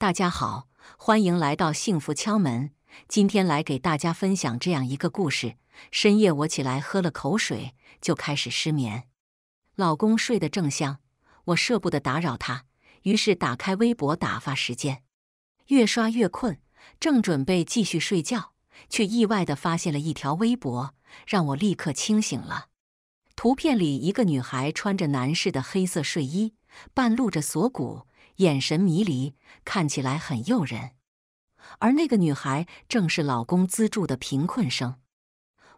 大家好，欢迎来到幸福敲门。今天来给大家分享这样一个故事：深夜我起来喝了口水，就开始失眠。老公睡得正香，我舍不得打扰他，于是打开微博打发时间。越刷越困，正准备继续睡觉，却意外的发现了一条微博，让我立刻清醒了。图片里一个女孩穿着男士的黑色睡衣，半露着锁骨。眼神迷离，看起来很诱人。而那个女孩正是老公资助的贫困生。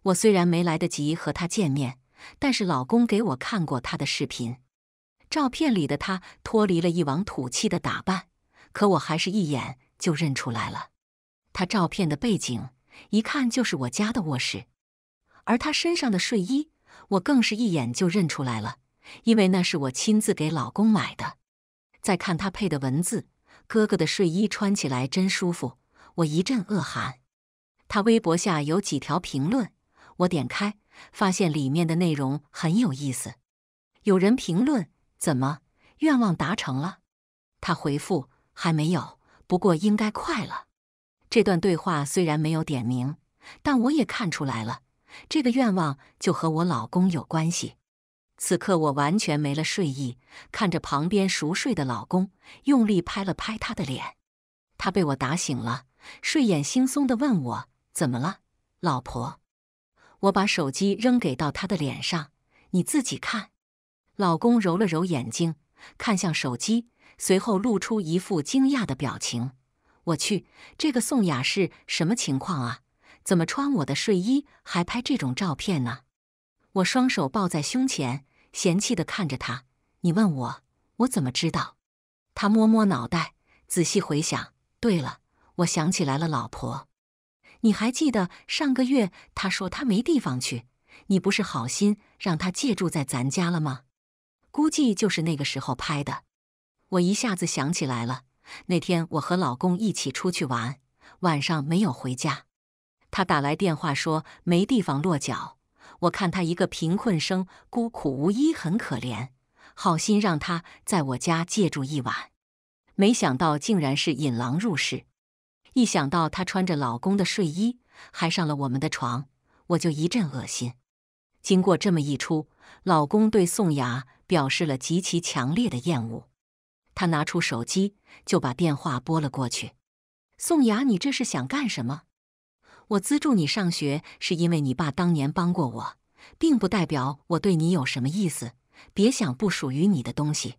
我虽然没来得及和她见面，但是老公给我看过她的视频、照片里的她脱离了一往土气的打扮，可我还是一眼就认出来了。她照片的背景一看就是我家的卧室，而她身上的睡衣，我更是一眼就认出来了，因为那是我亲自给老公买的。再看他配的文字，哥哥的睡衣穿起来真舒服，我一阵恶寒。他微博下有几条评论，我点开发现里面的内容很有意思。有人评论：“怎么愿望达成了？”他回复：“还没有，不过应该快了。”这段对话虽然没有点名，但我也看出来了，这个愿望就和我老公有关系。此刻我完全没了睡意，看着旁边熟睡的老公，用力拍了拍他的脸。他被我打醒了，睡眼惺忪的问我怎么了，老婆。我把手机扔给到他的脸上，你自己看。老公揉了揉眼睛，看向手机，随后露出一副惊讶的表情。我去，这个宋雅是什么情况啊？怎么穿我的睡衣还拍这种照片呢？我双手抱在胸前。嫌弃地看着他，你问我，我怎么知道？他摸摸脑袋，仔细回想。对了，我想起来了，老婆，你还记得上个月他说他没地方去，你不是好心让他借住在咱家了吗？估计就是那个时候拍的。我一下子想起来了，那天我和老公一起出去玩，晚上没有回家，他打来电话说没地方落脚。我看他一个贫困生，孤苦无依，很可怜，好心让他在我家借住一晚，没想到竟然是引狼入室。一想到她穿着老公的睡衣，还上了我们的床，我就一阵恶心。经过这么一出，老公对宋雅表示了极其强烈的厌恶。他拿出手机，就把电话拨了过去：“宋雅，你这是想干什么？”我资助你上学，是因为你爸当年帮过我，并不代表我对你有什么意思。别想不属于你的东西。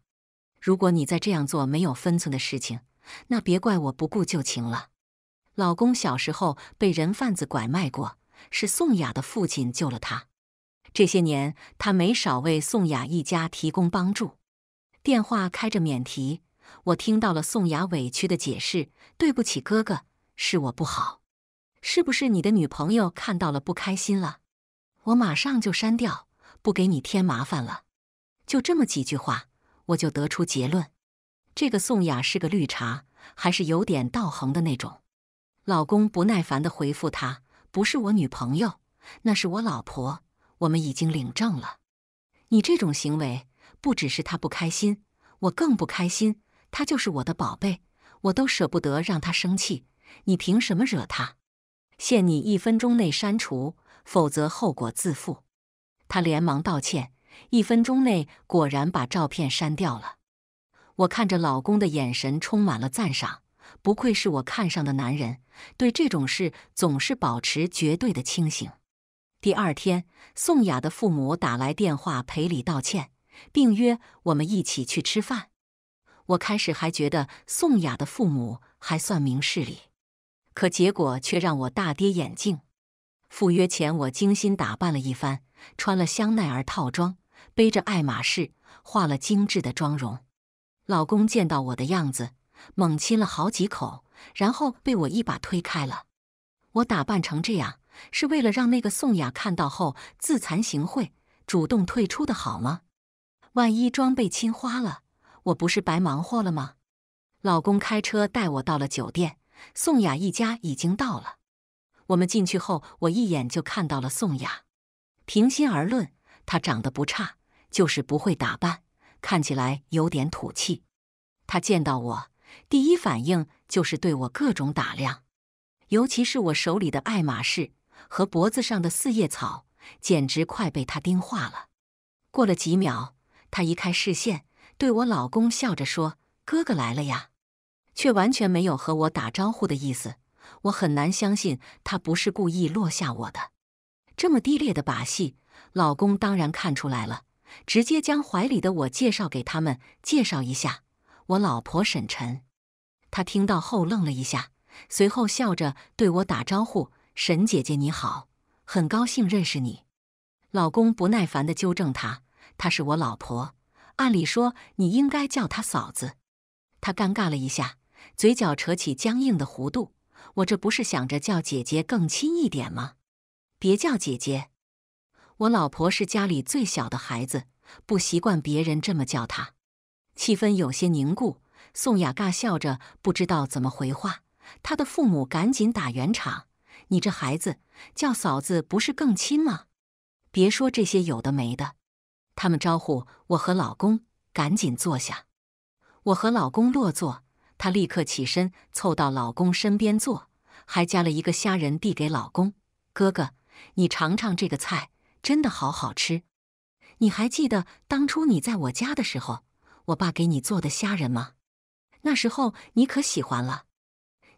如果你再这样做没有分寸的事情，那别怪我不顾旧情了。老公小时候被人贩子拐卖过，是宋雅的父亲救了他。这些年，他没少为宋雅一家提供帮助。电话开着免提，我听到了宋雅委屈的解释：“对不起，哥哥，是我不好。”是不是你的女朋友看到了不开心了？我马上就删掉，不给你添麻烦了。就这么几句话，我就得出结论：这个宋雅是个绿茶，还是有点道行的那种。老公不耐烦的回复她：“不是我女朋友，那是我老婆，我们已经领证了。你这种行为，不只是她不开心，我更不开心。她就是我的宝贝，我都舍不得让她生气。你凭什么惹她？”限你一分钟内删除，否则后果自负。他连忙道歉，一分钟内果然把照片删掉了。我看着老公的眼神充满了赞赏，不愧是我看上的男人，对这种事总是保持绝对的清醒。第二天，宋雅的父母打来电话赔礼道歉，并约我们一起去吃饭。我开始还觉得宋雅的父母还算明事理。可结果却让我大跌眼镜。赴约前，我精心打扮了一番，穿了香奈儿套装，背着爱马仕，化了精致的妆容。老公见到我的样子，猛亲了好几口，然后被我一把推开了。我打扮成这样，是为了让那个宋雅看到后自惭形秽，主动退出的好吗？万一装被亲花了，我不是白忙活了吗？老公开车带我到了酒店。宋雅一家已经到了。我们进去后，我一眼就看到了宋雅。平心而论，她长得不差，就是不会打扮，看起来有点土气。她见到我，第一反应就是对我各种打量，尤其是我手里的爱马仕和脖子上的四叶草，简直快被她盯化了。过了几秒，她移开视线，对我老公笑着说：“哥哥来了呀。”却完全没有和我打招呼的意思，我很难相信他不是故意落下我的。这么低劣的把戏，老公当然看出来了，直接将怀里的我介绍给他们，介绍一下我老婆沈晨。他听到后愣了一下，随后笑着对我打招呼：“沈姐姐你好，很高兴认识你。”老公不耐烦地纠正他：“她是我老婆，按理说你应该叫她嫂子。”他尴尬了一下。嘴角扯起僵硬的弧度，我这不是想着叫姐姐更亲一点吗？别叫姐姐，我老婆是家里最小的孩子，不习惯别人这么叫她。气氛有些凝固，宋雅尬笑着，不知道怎么回话。她的父母赶紧打圆场：“你这孩子叫嫂子不是更亲吗？”别说这些有的没的，他们招呼我和老公赶紧坐下。我和老公落座。她立刻起身，凑到老公身边坐，还夹了一个虾仁递给老公：“哥哥，你尝尝这个菜，真的好好吃。你还记得当初你在我家的时候，我爸给你做的虾仁吗？那时候你可喜欢了。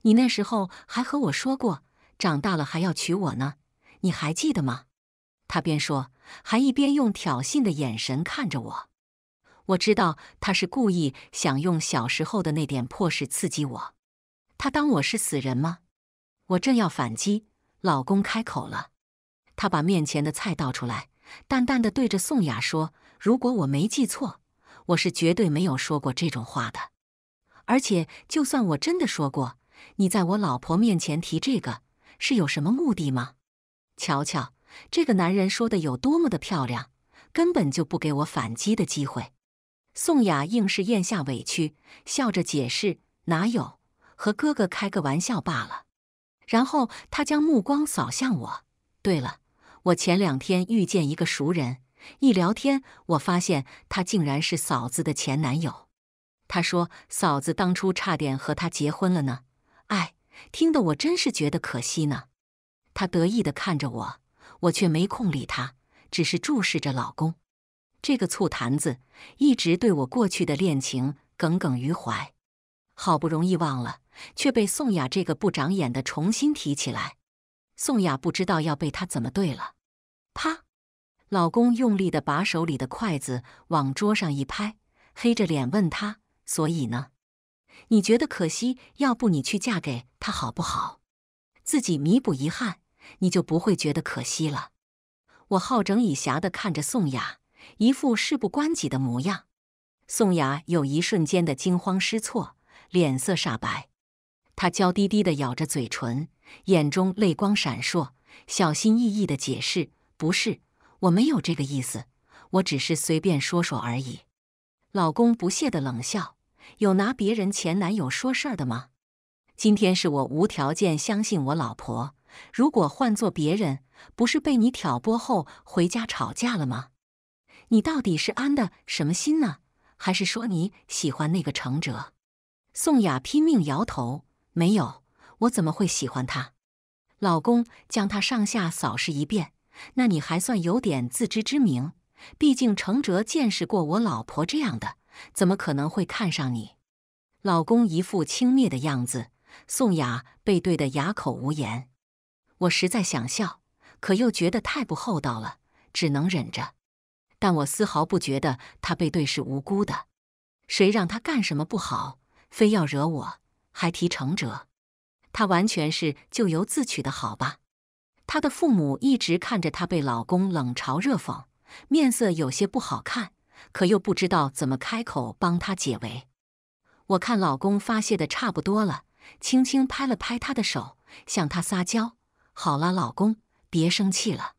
你那时候还和我说过，长大了还要娶我呢，你还记得吗？”她边说，还一边用挑衅的眼神看着我。我知道他是故意想用小时候的那点破事刺激我，他当我是死人吗？我正要反击，老公开口了。他把面前的菜倒出来，淡淡的对着宋雅说：“如果我没记错，我是绝对没有说过这种话的。而且，就算我真的说过，你在我老婆面前提这个，是有什么目的吗？”瞧瞧，这个男人说的有多么的漂亮，根本就不给我反击的机会。宋雅硬是咽下委屈，笑着解释：“哪有，和哥哥开个玩笑罢了。”然后她将目光扫向我：“对了，我前两天遇见一个熟人，一聊天，我发现他竟然是嫂子的前男友。他说嫂子当初差点和他结婚了呢。哎，听得我真是觉得可惜呢。”他得意的看着我，我却没空理他，只是注视着老公。这个醋坛子一直对我过去的恋情耿耿于怀，好不容易忘了，却被宋雅这个不长眼的重新提起来。宋雅不知道要被他怎么对了。啪！老公用力的把手里的筷子往桌上一拍，黑着脸问他：“所以呢？你觉得可惜？要不你去嫁给他好不好？自己弥补遗憾，你就不会觉得可惜了。”我好整以暇的看着宋雅。一副事不关己的模样，宋雅有一瞬间的惊慌失措，脸色煞白。她娇滴滴的咬着嘴唇，眼中泪光闪烁，小心翼翼的解释：“不是，我没有这个意思，我只是随便说说而已。”老公不屑的冷笑：“有拿别人前男友说事儿的吗？今天是我无条件相信我老婆，如果换做别人，不是被你挑拨后回家吵架了吗？”你到底是安的什么心呢？还是说你喜欢那个程哲？宋雅拼命摇头，没有，我怎么会喜欢他？老公将他上下扫视一遍，那你还算有点自知之明。毕竟程哲见识过我老婆这样的，怎么可能会看上你？老公一副轻蔑的样子，宋雅被怼得哑口无言。我实在想笑，可又觉得太不厚道了，只能忍着。但我丝毫不觉得他被对是无辜的，谁让他干什么不好，非要惹我，还提成哲，他完全是咎由自取的，好吧？他的父母一直看着他被老公冷嘲热讽，面色有些不好看，可又不知道怎么开口帮他解围。我看老公发泄的差不多了，轻轻拍了拍他的手，向他撒娇：“好了，老公，别生气了。”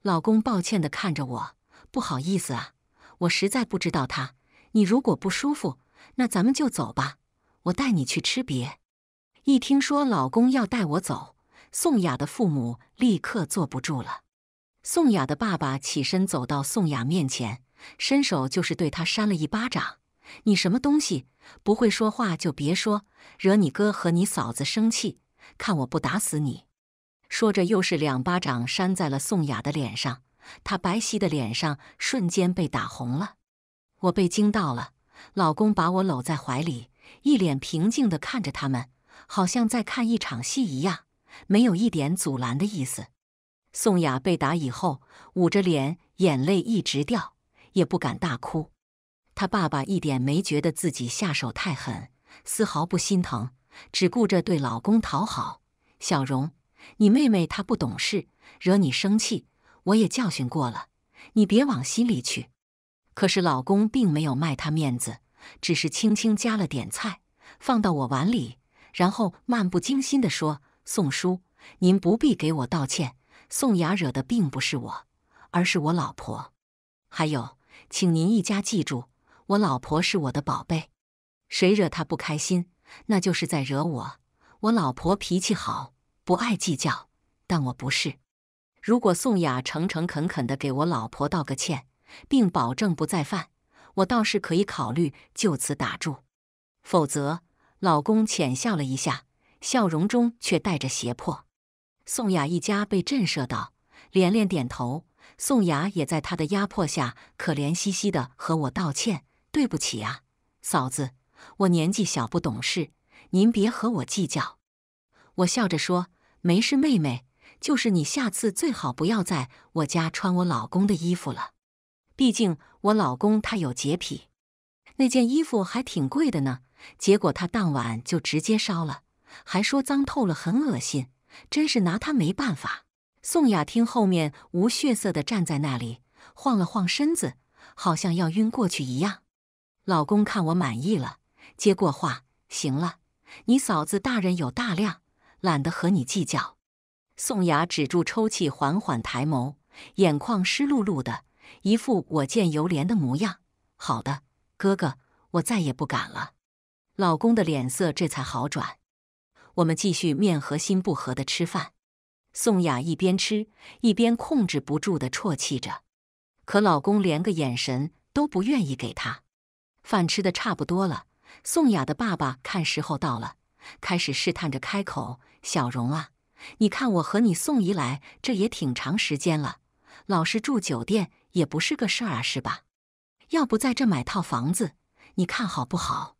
老公抱歉的看着我。不好意思啊，我实在不知道他。你如果不舒服，那咱们就走吧。我带你去吃别。一听说老公要带我走，宋雅的父母立刻坐不住了。宋雅的爸爸起身走到宋雅面前，伸手就是对她扇了一巴掌：“你什么东西？不会说话就别说，惹你哥和你嫂子生气，看我不打死你！”说着，又是两巴掌扇在了宋雅的脸上。她白皙的脸上瞬间被打红了，我被惊到了。老公把我搂在怀里，一脸平静地看着他们，好像在看一场戏一样，没有一点阻拦的意思。宋雅被打以后，捂着脸，眼泪一直掉，也不敢大哭。她爸爸一点没觉得自己下手太狠，丝毫不心疼，只顾着对老公讨好。小荣，你妹妹她不懂事，惹你生气。我也教训过了，你别往心里去。可是老公并没有卖他面子，只是轻轻夹了点菜放到我碗里，然后漫不经心的说：“宋叔，您不必给我道歉。宋雅惹的并不是我，而是我老婆。还有，请您一家记住，我老婆是我的宝贝，谁惹她不开心，那就是在惹我。我老婆脾气好，不爱计较，但我不是。”如果宋雅诚诚恳恳地给我老婆道个歉，并保证不再犯，我倒是可以考虑就此打住。否则，老公浅笑了一下，笑容中却带着胁迫。宋雅一家被震慑到，连连点头。宋雅也在他的压迫下，可怜兮兮地和我道歉：“对不起啊，嫂子，我年纪小不懂事，您别和我计较。”我笑着说：“没事，妹妹。”就是你下次最好不要在我家穿我老公的衣服了，毕竟我老公他有洁癖，那件衣服还挺贵的呢。结果他当晚就直接烧了，还说脏透了，很恶心，真是拿他没办法。宋雅听后面无血色的站在那里，晃了晃身子，好像要晕过去一样。老公看我满意了，接过话，行了，你嫂子大人有大量，懒得和你计较。宋雅止住抽泣，缓缓抬眸，眼眶湿漉漉的，一副我见犹怜的模样。好的，哥哥，我再也不敢了。老公的脸色这才好转。我们继续面和心不和的吃饭。宋雅一边吃一边控制不住的啜泣着，可老公连个眼神都不愿意给她。饭吃的差不多了，宋雅的爸爸看时候到了，开始试探着开口：“小荣啊。”你看我和你宋姨来，这也挺长时间了，老是住酒店也不是个事儿啊，是吧？要不在这买套房子，你看好不好？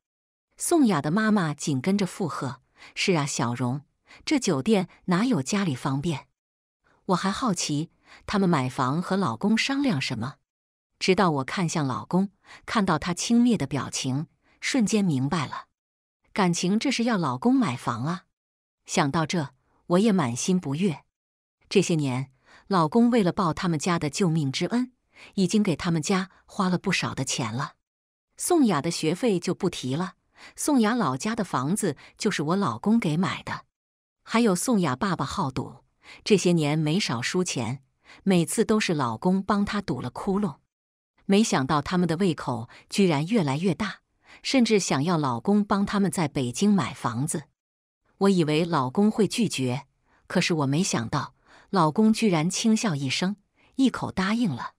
宋雅的妈妈紧跟着附和：“是啊，小荣，这酒店哪有家里方便？”我还好奇他们买房和老公商量什么，直到我看向老公，看到他轻蔑的表情，瞬间明白了，感情这是要老公买房啊！想到这。我也满心不悦。这些年，老公为了报他们家的救命之恩，已经给他们家花了不少的钱了。宋雅的学费就不提了，宋雅老家的房子就是我老公给买的。还有宋雅爸爸好赌，这些年没少输钱，每次都是老公帮他堵了窟窿。没想到他们的胃口居然越来越大，甚至想要老公帮他们在北京买房子。我以为老公会拒绝，可是我没想到，老公居然轻笑一声，一口答应了。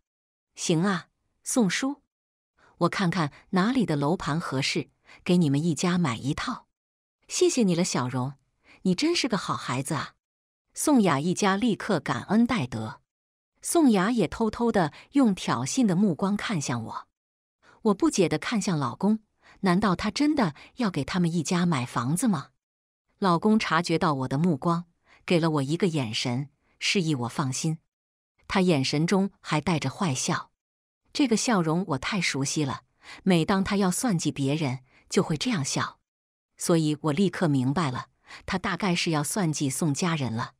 行啊，宋叔，我看看哪里的楼盘合适，给你们一家买一套。谢谢你了，小荣，你真是个好孩子啊！宋雅一家立刻感恩戴德，宋雅也偷偷的用挑衅的目光看向我。我不解的看向老公，难道他真的要给他们一家买房子吗？老公察觉到我的目光，给了我一个眼神，示意我放心。他眼神中还带着坏笑，这个笑容我太熟悉了。每当他要算计别人，就会这样笑。所以我立刻明白了，他大概是要算计宋家人了。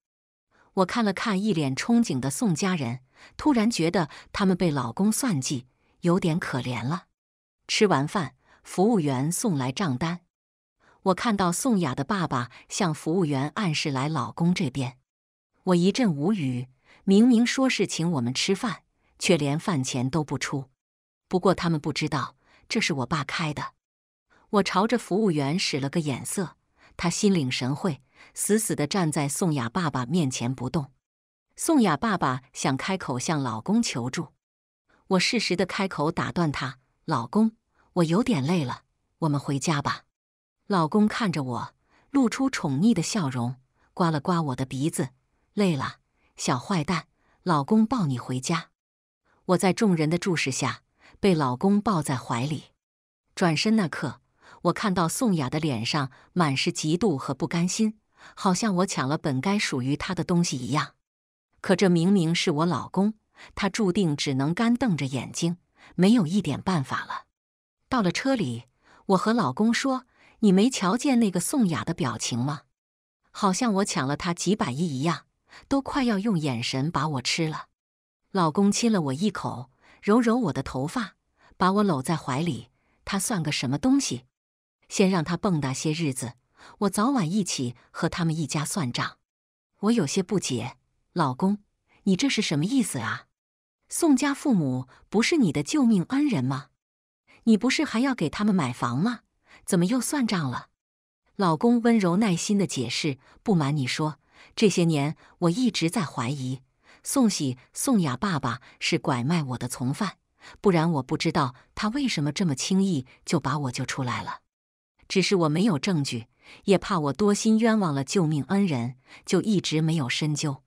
我看了看一脸憧憬的宋家人，突然觉得他们被老公算计，有点可怜了。吃完饭，服务员送来账单。我看到宋雅的爸爸向服务员暗示来老公这边，我一阵无语。明明说是请我们吃饭，却连饭钱都不出。不过他们不知道这是我爸开的。我朝着服务员使了个眼色，他心领神会，死死地站在宋雅爸爸面前不动。宋雅爸爸想开口向老公求助，我适时地开口打断他：“老公，我有点累了，我们回家吧。”老公看着我，露出宠溺的笑容，刮了刮我的鼻子。累了，小坏蛋，老公抱你回家。我在众人的注视下被老公抱在怀里。转身那刻，我看到宋雅的脸上满是嫉妒和不甘心，好像我抢了本该属于她的东西一样。可这明明是我老公，他注定只能干瞪着眼睛，没有一点办法了。到了车里，我和老公说。你没瞧见那个宋雅的表情吗？好像我抢了她几百亿一样，都快要用眼神把我吃了。老公亲了我一口，揉揉我的头发，把我搂在怀里。他算个什么东西？先让他蹦跶些日子，我早晚一起和他们一家算账。我有些不解，老公，你这是什么意思啊？宋家父母不是你的救命恩人吗？你不是还要给他们买房吗？怎么又算账了？老公温柔耐心的解释：“不瞒你说，这些年我一直在怀疑宋喜、宋雅爸爸是拐卖我的从犯，不然我不知道他为什么这么轻易就把我救出来了。只是我没有证据，也怕我多心冤枉了救命恩人，就一直没有深究。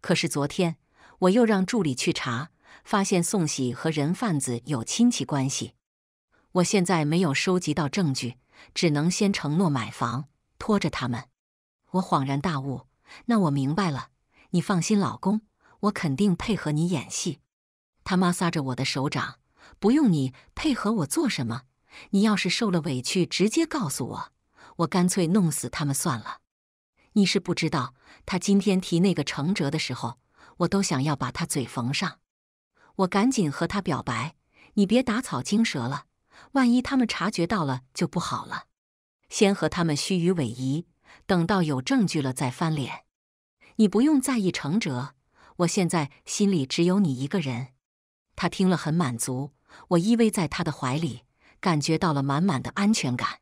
可是昨天我又让助理去查，发现宋喜和人贩子有亲戚关系。”我现在没有收集到证据，只能先承诺买房，拖着他们。我恍然大悟，那我明白了。你放心，老公，我肯定配合你演戏。他妈撒着我的手掌，不用你配合我做什么。你要是受了委屈，直接告诉我，我干脆弄死他们算了。你是不知道，他今天提那个程哲的时候，我都想要把他嘴缝上。我赶紧和他表白，你别打草惊蛇了。万一他们察觉到了，就不好了。先和他们虚与委蛇，等到有证据了再翻脸。你不用在意成哲，我现在心里只有你一个人。他听了很满足，我依偎在他的怀里，感觉到了满满的安全感。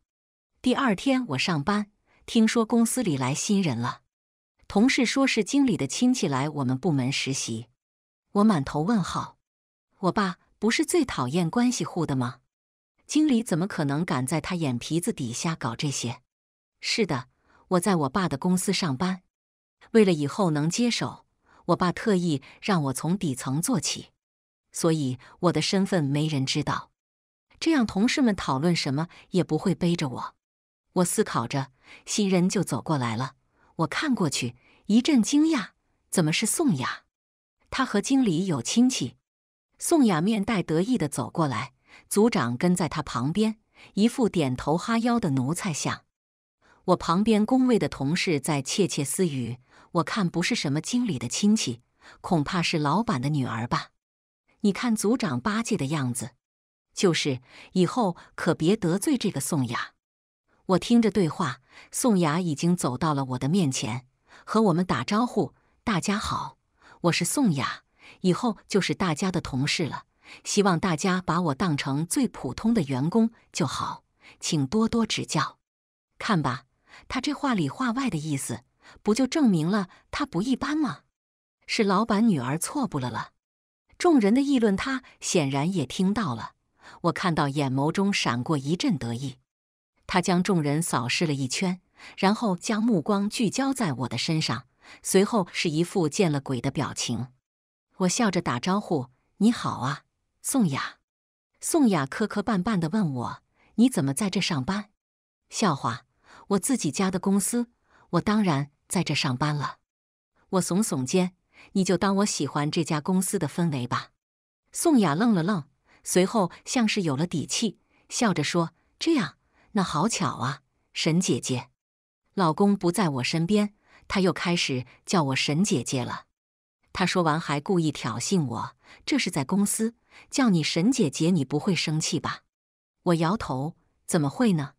第二天我上班，听说公司里来新人了，同事说是经理的亲戚来我们部门实习。我满头问号，我爸不是最讨厌关系户的吗？经理怎么可能敢在他眼皮子底下搞这些？是的，我在我爸的公司上班，为了以后能接手，我爸特意让我从底层做起，所以我的身份没人知道。这样同事们讨论什么也不会背着我。我思考着，袭人就走过来了。我看过去，一阵惊讶，怎么是宋雅？他和经理有亲戚。宋雅面带得意的走过来。组长跟在他旁边，一副点头哈腰的奴才相。我旁边工位的同事在窃窃私语，我看不是什么经理的亲戚，恐怕是老板的女儿吧？你看组长八戒的样子，就是以后可别得罪这个宋雅。我听着对话，宋雅已经走到了我的面前，和我们打招呼：“大家好，我是宋雅，以后就是大家的同事了。”希望大家把我当成最普通的员工就好，请多多指教。看吧，他这话里话外的意思，不就证明了他不一般吗？是老板女儿错不了了。众人的议论，他显然也听到了。我看到眼眸中闪过一阵得意，他将众人扫视了一圈，然后将目光聚焦在我的身上，随后是一副见了鬼的表情。我笑着打招呼：“你好啊。”宋雅，宋雅磕磕绊绊的问我：“你怎么在这上班？”笑话，我自己家的公司，我当然在这上班了。我耸耸肩：“你就当我喜欢这家公司的氛围吧。”宋雅愣了愣，随后像是有了底气，笑着说：“这样，那好巧啊，沈姐姐，老公不在我身边，他又开始叫我沈姐姐了。”他说完还故意挑衅我：“这是在公司。”叫你沈姐姐，你不会生气吧？我摇头，怎么会呢？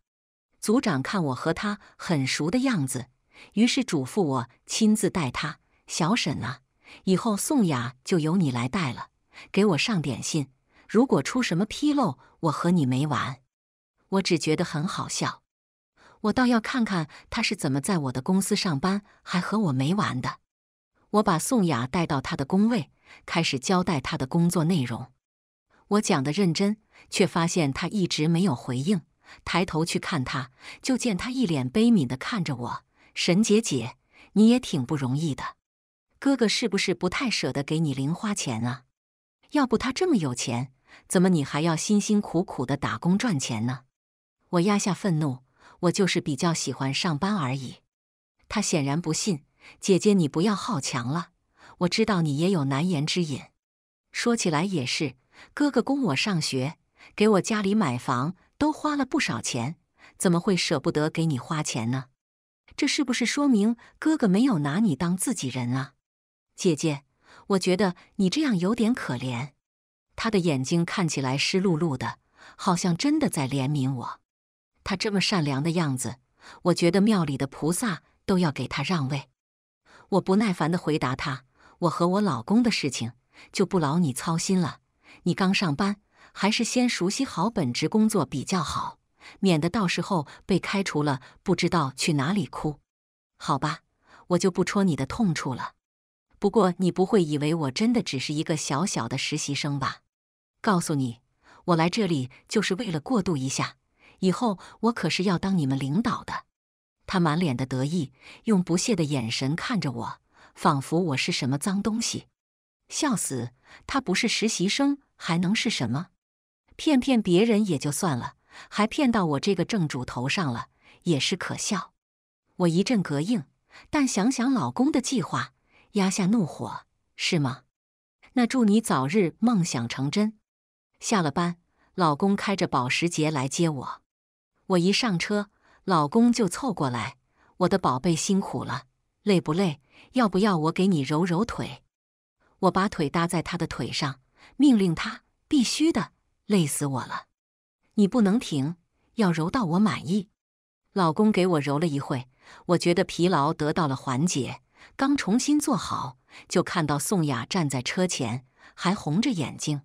组长看我和他很熟的样子，于是嘱咐我亲自带他。小沈啊，以后宋雅就由你来带了，给我上点心。如果出什么纰漏，我和你没完。我只觉得很好笑，我倒要看看他是怎么在我的公司上班还和我没完的。我把宋雅带到他的工位，开始交代他的工作内容。我讲得认真，却发现他一直没有回应。抬头去看他，就见他一脸悲悯地看着我。沈姐姐，你也挺不容易的。哥哥是不是不太舍得给你零花钱啊？要不他这么有钱，怎么你还要辛辛苦苦地打工赚钱呢？我压下愤怒，我就是比较喜欢上班而已。他显然不信。姐姐，你不要好强了。我知道你也有难言之隐。说起来也是。哥哥供我上学，给我家里买房，都花了不少钱，怎么会舍不得给你花钱呢？这是不是说明哥哥没有拿你当自己人啊？姐姐，我觉得你这样有点可怜。他的眼睛看起来湿漉漉的，好像真的在怜悯我。他这么善良的样子，我觉得庙里的菩萨都要给他让位。我不耐烦的回答他：“我和我老公的事情，就不劳你操心了。”你刚上班，还是先熟悉好本职工作比较好，免得到时候被开除了不知道去哪里哭。好吧，我就不戳你的痛处了。不过你不会以为我真的只是一个小小的实习生吧？告诉你，我来这里就是为了过渡一下，以后我可是要当你们领导的。他满脸的得意，用不屑的眼神看着我，仿佛我是什么脏东西。笑死，他不是实习生。还能是什么？骗骗别人也就算了，还骗到我这个正主头上了，也是可笑。我一阵膈应，但想想老公的计划，压下怒火。是吗？那祝你早日梦想成真。下了班，老公开着保时捷来接我。我一上车，老公就凑过来：“我的宝贝，辛苦了，累不累？要不要我给你揉揉腿？”我把腿搭在他的腿上。命令他必须的，累死我了！你不能停，要揉到我满意。老公给我揉了一会，我觉得疲劳得到了缓解。刚重新坐好，就看到宋雅站在车前，还红着眼睛。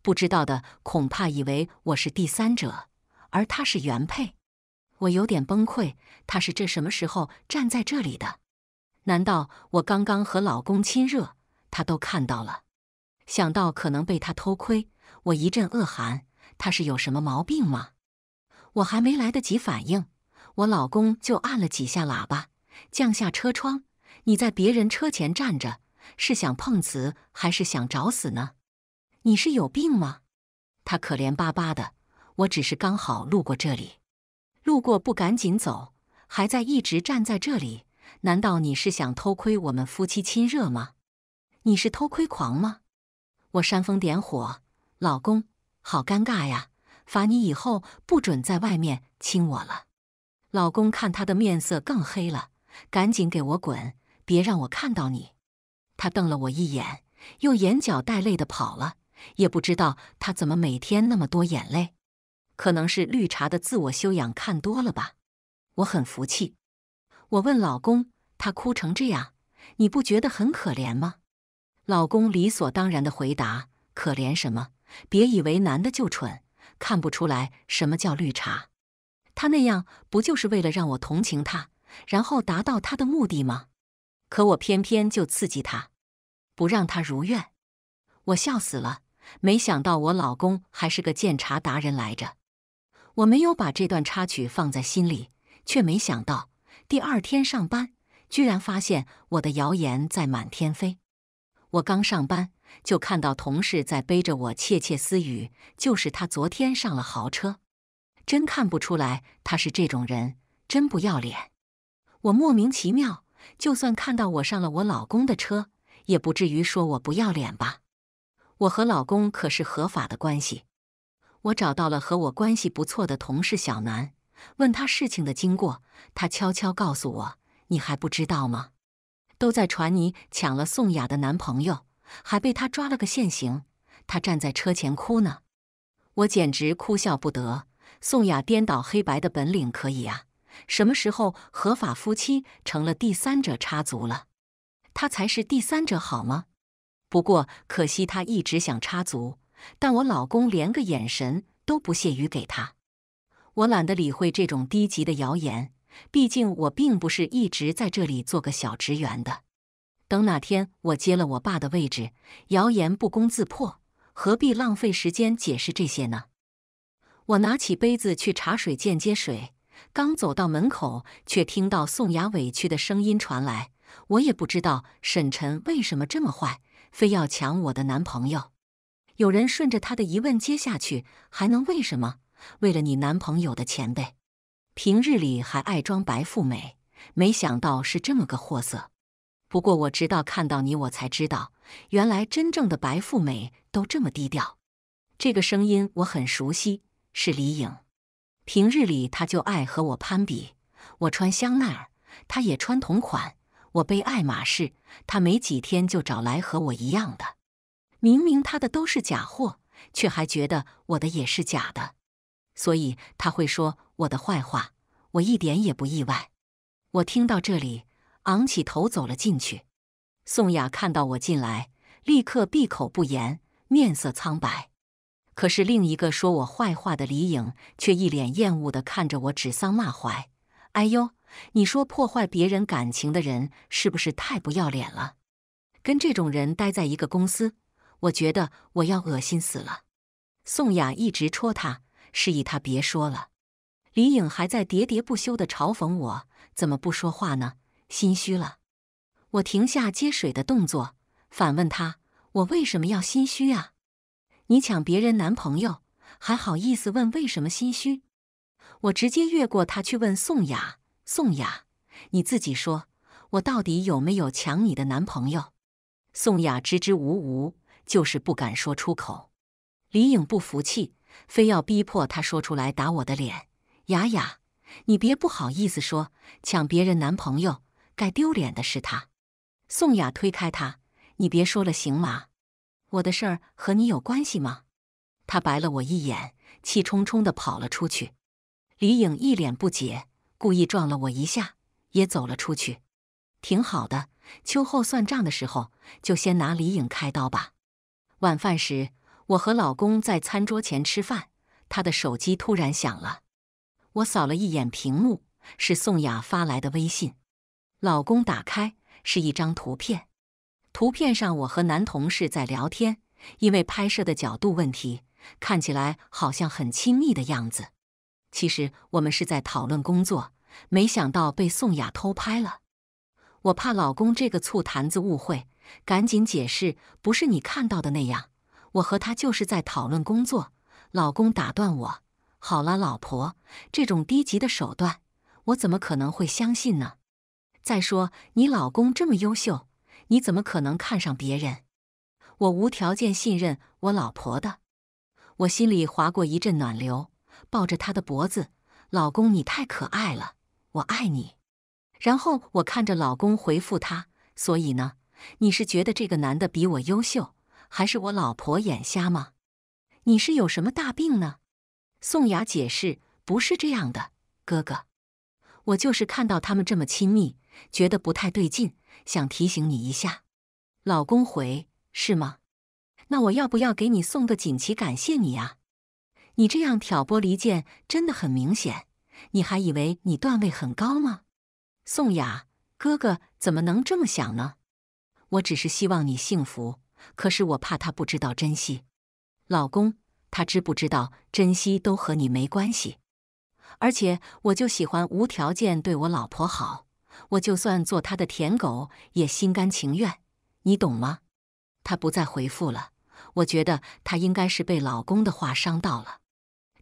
不知道的恐怕以为我是第三者，而他是原配。我有点崩溃。他是这什么时候站在这里的？难道我刚刚和老公亲热，他都看到了？想到可能被他偷窥，我一阵恶寒。他是有什么毛病吗？我还没来得及反应，我老公就按了几下喇叭，降下车窗。你在别人车前站着，是想碰瓷还是想找死呢？你是有病吗？他可怜巴巴的。我只是刚好路过这里，路过不赶紧走，还在一直站在这里。难道你是想偷窥我们夫妻亲热吗？你是偷窥狂吗？我煽风点火，老公，好尴尬呀！罚你以后不准在外面亲我了。老公看他的面色更黑了，赶紧给我滚，别让我看到你。他瞪了我一眼，又眼角带泪的跑了。也不知道他怎么每天那么多眼泪，可能是绿茶的自我修养看多了吧。我很服气。我问老公，他哭成这样，你不觉得很可怜吗？老公理所当然的回答：“可怜什么？别以为男的就蠢，看不出来什么叫绿茶。他那样不就是为了让我同情他，然后达到他的目的吗？可我偏偏就刺激他，不让他如愿。我笑死了，没想到我老公还是个鉴茶达人来着。我没有把这段插曲放在心里，却没想到第二天上班，居然发现我的谣言在满天飞。”我刚上班就看到同事在背着我窃窃私语，就是他昨天上了豪车，真看不出来他是这种人，真不要脸！我莫名其妙，就算看到我上了我老公的车，也不至于说我不要脸吧？我和老公可是合法的关系。我找到了和我关系不错的同事小南，问他事情的经过，他悄悄告诉我：“你还不知道吗？”都在传你抢了宋雅的男朋友，还被他抓了个现行。他站在车前哭呢，我简直哭笑不得。宋雅颠倒黑白的本领可以啊，什么时候合法夫妻成了第三者插足了？他才是第三者好吗？不过可惜他一直想插足，但我老公连个眼神都不屑于给他。我懒得理会这种低级的谣言。毕竟我并不是一直在这里做个小职员的。等哪天我接了我爸的位置，谣言不攻自破，何必浪费时间解释这些呢？我拿起杯子去茶水间接水，刚走到门口，却听到宋雅委屈的声音传来。我也不知道沈晨为什么这么坏，非要抢我的男朋友。有人顺着他的疑问接下去：“还能为什么？为了你男朋友的前辈，平日里还爱装白富美，没想到是这么个货色。不过我直到看到你，我才知道原来真正的白富美都这么低调。这个声音我很熟悉，是李颖。平日里她就爱和我攀比，我穿香奈儿，她也穿同款；我背爱马仕，她没几天就找来和我一样的。明明她的都是假货，却还觉得我的也是假的，所以他会说。我的坏话，我一点也不意外。我听到这里，昂起头走了进去。宋雅看到我进来，立刻闭口不言，面色苍白。可是另一个说我坏话的李颖，却一脸厌恶的看着我指桑骂槐。哎呦，你说破坏别人感情的人是不是太不要脸了？跟这种人待在一个公司，我觉得我要恶心死了。宋雅一直戳他，示意他别说了。李颖还在喋喋不休地嘲讽我，怎么不说话呢？心虚了。我停下接水的动作，反问她：“我为什么要心虚啊？你抢别人男朋友，还好意思问为什么心虚？”我直接越过他去问宋雅：“宋雅，你自己说，我到底有没有抢你的男朋友？”宋雅支支吾吾，就是不敢说出口。李颖不服气，非要逼迫他说出来，打我的脸。雅雅，你别不好意思说，抢别人男朋友，该丢脸的是他。宋雅推开他，你别说了行吗？我的事儿和你有关系吗？他白了我一眼，气冲冲的跑了出去。李颖一脸不解，故意撞了我一下，也走了出去。挺好的，秋后算账的时候就先拿李颖开刀吧。晚饭时，我和老公在餐桌前吃饭，他的手机突然响了。我扫了一眼屏幕，是宋雅发来的微信。老公打开是一张图片，图片上我和男同事在聊天，因为拍摄的角度问题，看起来好像很亲密的样子。其实我们是在讨论工作，没想到被宋雅偷拍了。我怕老公这个醋坛子误会，赶紧解释，不是你看到的那样，我和他就是在讨论工作。老公打断我。好了，老婆，这种低级的手段，我怎么可能会相信呢？再说你老公这么优秀，你怎么可能看上别人？我无条件信任我老婆的。我心里划过一阵暖流，抱着他的脖子，老公你太可爱了，我爱你。然后我看着老公回复他：所以呢？你是觉得这个男的比我优秀，还是我老婆眼瞎吗？你是有什么大病呢？宋雅解释：“不是这样的，哥哥，我就是看到他们这么亲密，觉得不太对劲，想提醒你一下。”老公回：“是吗？那我要不要给你送个锦旗感谢你啊？你这样挑拨离间真的很明显。你还以为你段位很高吗？”宋雅：“哥哥怎么能这么想呢？我只是希望你幸福，可是我怕他不知道珍惜。”老公。他知不知道珍惜都和你没关系，而且我就喜欢无条件对我老婆好，我就算做他的舔狗也心甘情愿，你懂吗？他不再回复了，我觉得他应该是被老公的话伤到了。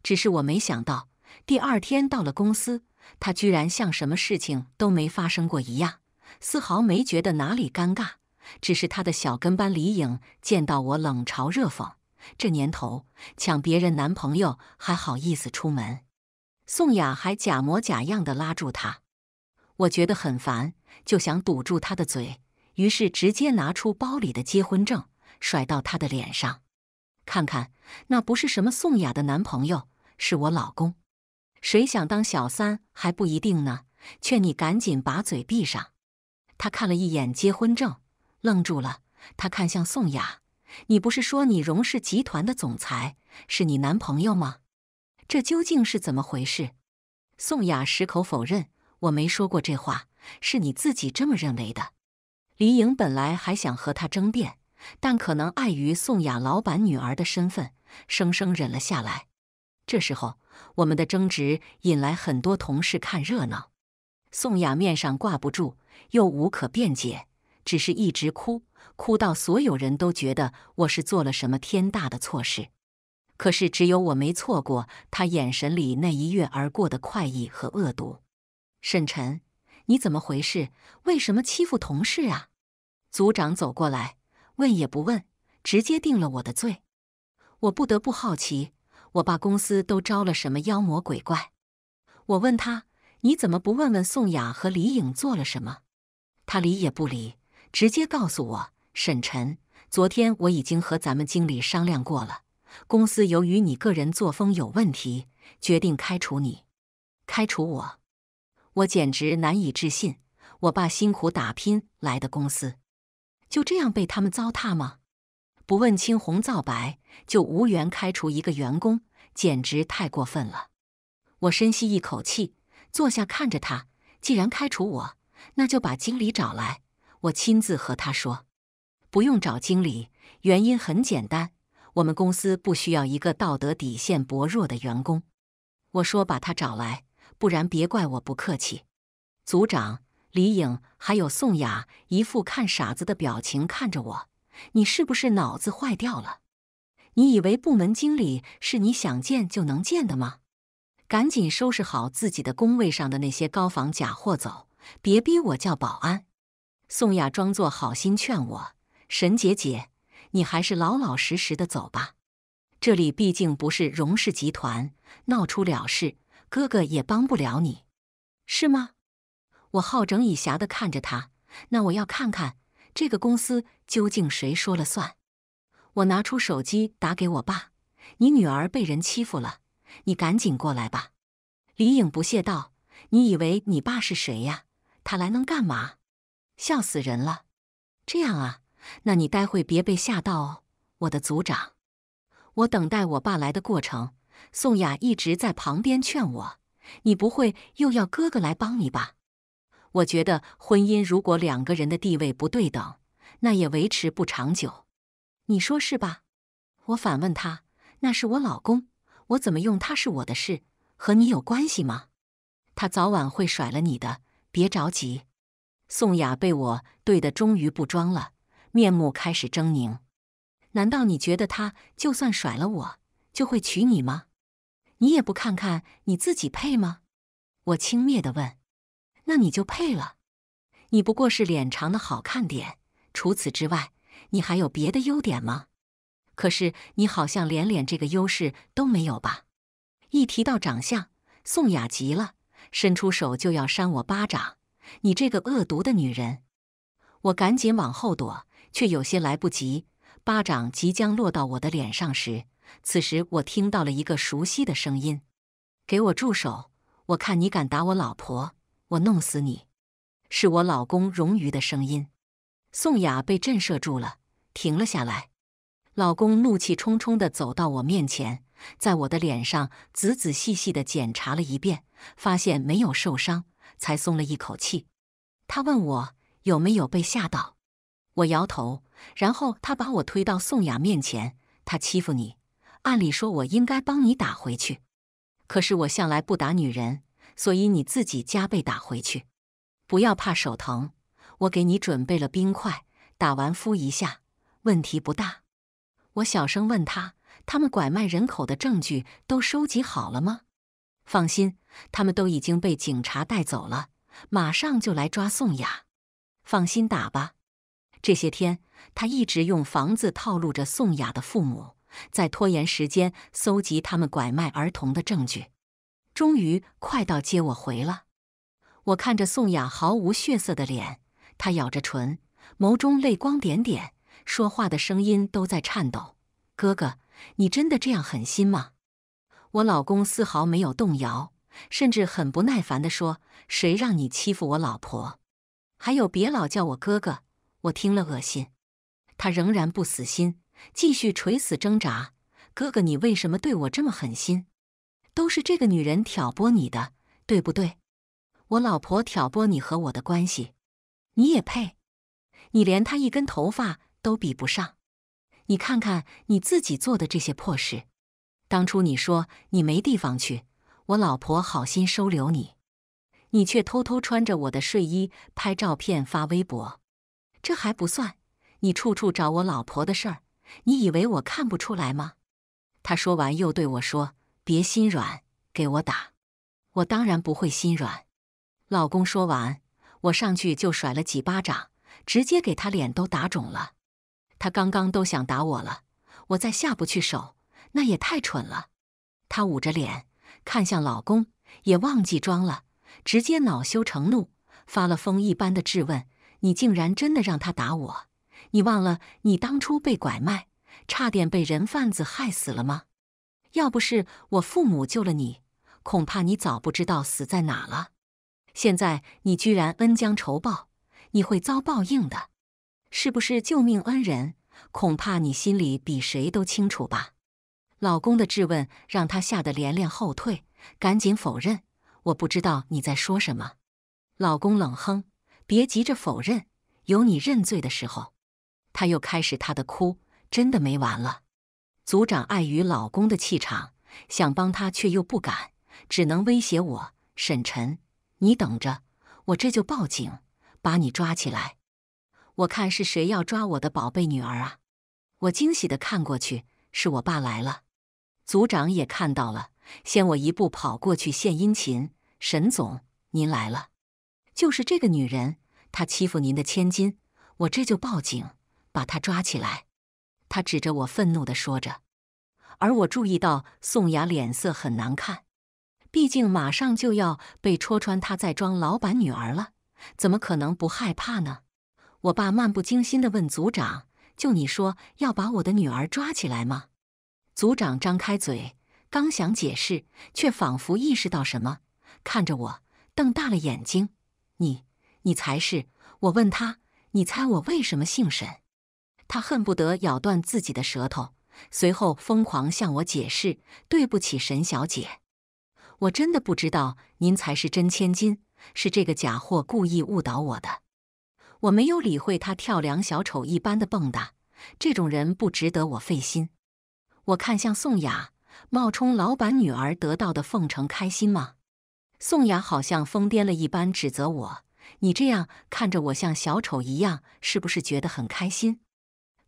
只是我没想到，第二天到了公司，他居然像什么事情都没发生过一样，丝毫没觉得哪里尴尬，只是他的小跟班李颖见到我冷嘲热讽。这年头抢别人男朋友还好意思出门？宋雅还假模假样的拉住他，我觉得很烦，就想堵住他的嘴，于是直接拿出包里的结婚证甩到他的脸上，看看那不是什么宋雅的男朋友，是我老公。谁想当小三还不一定呢，劝你赶紧把嘴闭上。他看了一眼结婚证，愣住了，他看向宋雅。你不是说你荣氏集团的总裁是你男朋友吗？这究竟是怎么回事？宋雅矢口否认，我没说过这话，是你自己这么认为的。李颖本来还想和他争辩，但可能碍于宋雅老板女儿的身份，生生忍了下来。这时候，我们的争执引来很多同事看热闹。宋雅面上挂不住，又无可辩解，只是一直哭。哭到所有人都觉得我是做了什么天大的错事，可是只有我没错过他眼神里那一跃而过的快意和恶毒。沈晨，你怎么回事？为什么欺负同事啊？组长走过来问也不问，直接定了我的罪。我不得不好奇，我爸公司都招了什么妖魔鬼怪？我问他，你怎么不问问宋雅和李颖做了什么？他理也不理，直接告诉我。沈晨，昨天我已经和咱们经理商量过了，公司由于你个人作风有问题，决定开除你。开除我？我简直难以置信！我爸辛苦打拼来的公司，就这样被他们糟蹋吗？不问青红皂白就无缘开除一个员工，简直太过分了！我深吸一口气，坐下看着他。既然开除我，那就把经理找来，我亲自和他说。不用找经理，原因很简单，我们公司不需要一个道德底线薄弱的员工。我说把他找来，不然别怪我不客气。组长李颖还有宋雅一副看傻子的表情看着我，你是不是脑子坏掉了？你以为部门经理是你想见就能见的吗？赶紧收拾好自己的工位上的那些高仿假货走，别逼我叫保安。宋雅装作好心劝我。沈姐姐，你还是老老实实的走吧。这里毕竟不是荣氏集团，闹出了事，哥哥也帮不了你，是吗？我好整以暇的看着他。那我要看看这个公司究竟谁说了算。我拿出手机打给我爸：“你女儿被人欺负了，你赶紧过来吧。”李颖不屑道：“你以为你爸是谁呀？他来能干嘛？笑死人了！这样啊。”那你待会别被吓到哦，我的组长。我等待我爸来的过程，宋雅一直在旁边劝我：“你不会又要哥哥来帮你吧？”我觉得婚姻如果两个人的地位不对等，那也维持不长久。你说是吧？我反问他：“那是我老公，我怎么用他是我的事，和你有关系吗？他早晚会甩了你的，别着急。”宋雅被我对的，终于不装了。面目开始狰狞，难道你觉得他就算甩了我，就会娶你吗？你也不看看你自己配吗？我轻蔑地问。那你就配了，你不过是脸长的好看点，除此之外，你还有别的优点吗？可是你好像连脸这个优势都没有吧？一提到长相，宋雅急了，伸出手就要扇我巴掌，你这个恶毒的女人！我赶紧往后躲。却有些来不及，巴掌即将落到我的脸上时，此时我听到了一个熟悉的声音：“给我住手！我看你敢打我老婆，我弄死你！”是我老公荣瑜的声音。宋雅被震慑住了，停了下来。老公怒气冲冲的走到我面前，在我的脸上仔仔细细的检查了一遍，发现没有受伤，才松了一口气。他问我有没有被吓到。我摇头，然后他把我推到宋雅面前。他欺负你，按理说我应该帮你打回去，可是我向来不打女人，所以你自己加倍打回去，不要怕手疼。我给你准备了冰块，打完敷一下，问题不大。我小声问他：“他们拐卖人口的证据都收集好了吗？”放心，他们都已经被警察带走了，马上就来抓宋雅。放心打吧。这些天，他一直用房子套路着宋雅的父母，在拖延时间，搜集他们拐卖儿童的证据。终于快到接我回了，我看着宋雅毫无血色的脸，她咬着唇，眸中泪光点点，说话的声音都在颤抖。哥哥，你真的这样狠心吗？我老公丝毫没有动摇，甚至很不耐烦地说：“谁让你欺负我老婆？还有，别老叫我哥哥。”我听了恶心，他仍然不死心，继续垂死挣扎。哥哥，你为什么对我这么狠心？都是这个女人挑拨你的，对不对？我老婆挑拨你和我的关系，你也配？你连她一根头发都比不上。你看看你自己做的这些破事。当初你说你没地方去，我老婆好心收留你，你却偷偷穿着我的睡衣拍照片发微博。这还不算，你处处找我老婆的事儿，你以为我看不出来吗？他说完又对我说：“别心软，给我打。”我当然不会心软。老公说完，我上去就甩了几巴掌，直接给他脸都打肿了。他刚刚都想打我了，我再下不去手，那也太蠢了。他捂着脸，看向老公，也忘记装了，直接恼羞成怒，发了疯一般的质问。你竟然真的让他打我！你忘了你当初被拐卖，差点被人贩子害死了吗？要不是我父母救了你，恐怕你早不知道死在哪了。现在你居然恩将仇报，你会遭报应的，是不是？救命恩人，恐怕你心里比谁都清楚吧。老公的质问让他吓得连连后退，赶紧否认：“我不知道你在说什么。”老公冷哼。别急着否认，有你认罪的时候。他又开始他的哭，真的没完了。组长碍于老公的气场，想帮他却又不敢，只能威胁我：“沈晨，你等着，我这就报警，把你抓起来。”我看是谁要抓我的宝贝女儿啊！我惊喜的看过去，是我爸来了。组长也看到了，先我一步跑过去献殷勤：“沈总，您来了。”就是这个女人，她欺负您的千金，我这就报警，把她抓起来。”他指着我，愤怒的说着。而我注意到宋雅脸色很难看，毕竟马上就要被戳穿她在装老板女儿了，怎么可能不害怕呢？我爸漫不经心的问组长：“就你说要把我的女儿抓起来吗？”组长张开嘴，刚想解释，却仿佛意识到什么，看着我，瞪大了眼睛。你，你才是！我问他：“你猜我为什么姓沈？”他恨不得咬断自己的舌头，随后疯狂向我解释：“对不起，沈小姐，我真的不知道您才是真千金，是这个假货故意误导我的。”我没有理会他跳梁小丑一般的蹦跶，这种人不值得我费心。我看向宋雅，冒充老板女儿得到的奉承开心吗？宋雅好像疯癫了一般指责我：“你这样看着我，像小丑一样，是不是觉得很开心？”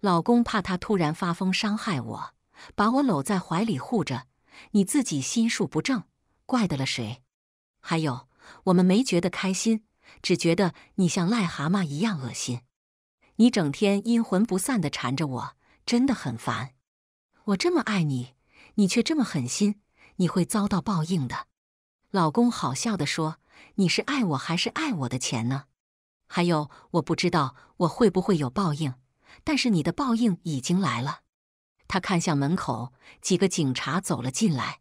老公怕她突然发疯伤害我，把我搂在怀里护着。你自己心术不正，怪得了谁？还有，我们没觉得开心，只觉得你像癞蛤蟆一样恶心。你整天阴魂不散的缠着我，真的很烦。我这么爱你，你却这么狠心，你会遭到报应的。老公好笑的说：“你是爱我还是爱我的钱呢？”还有我不知道我会不会有报应，但是你的报应已经来了。他看向门口，几个警察走了进来。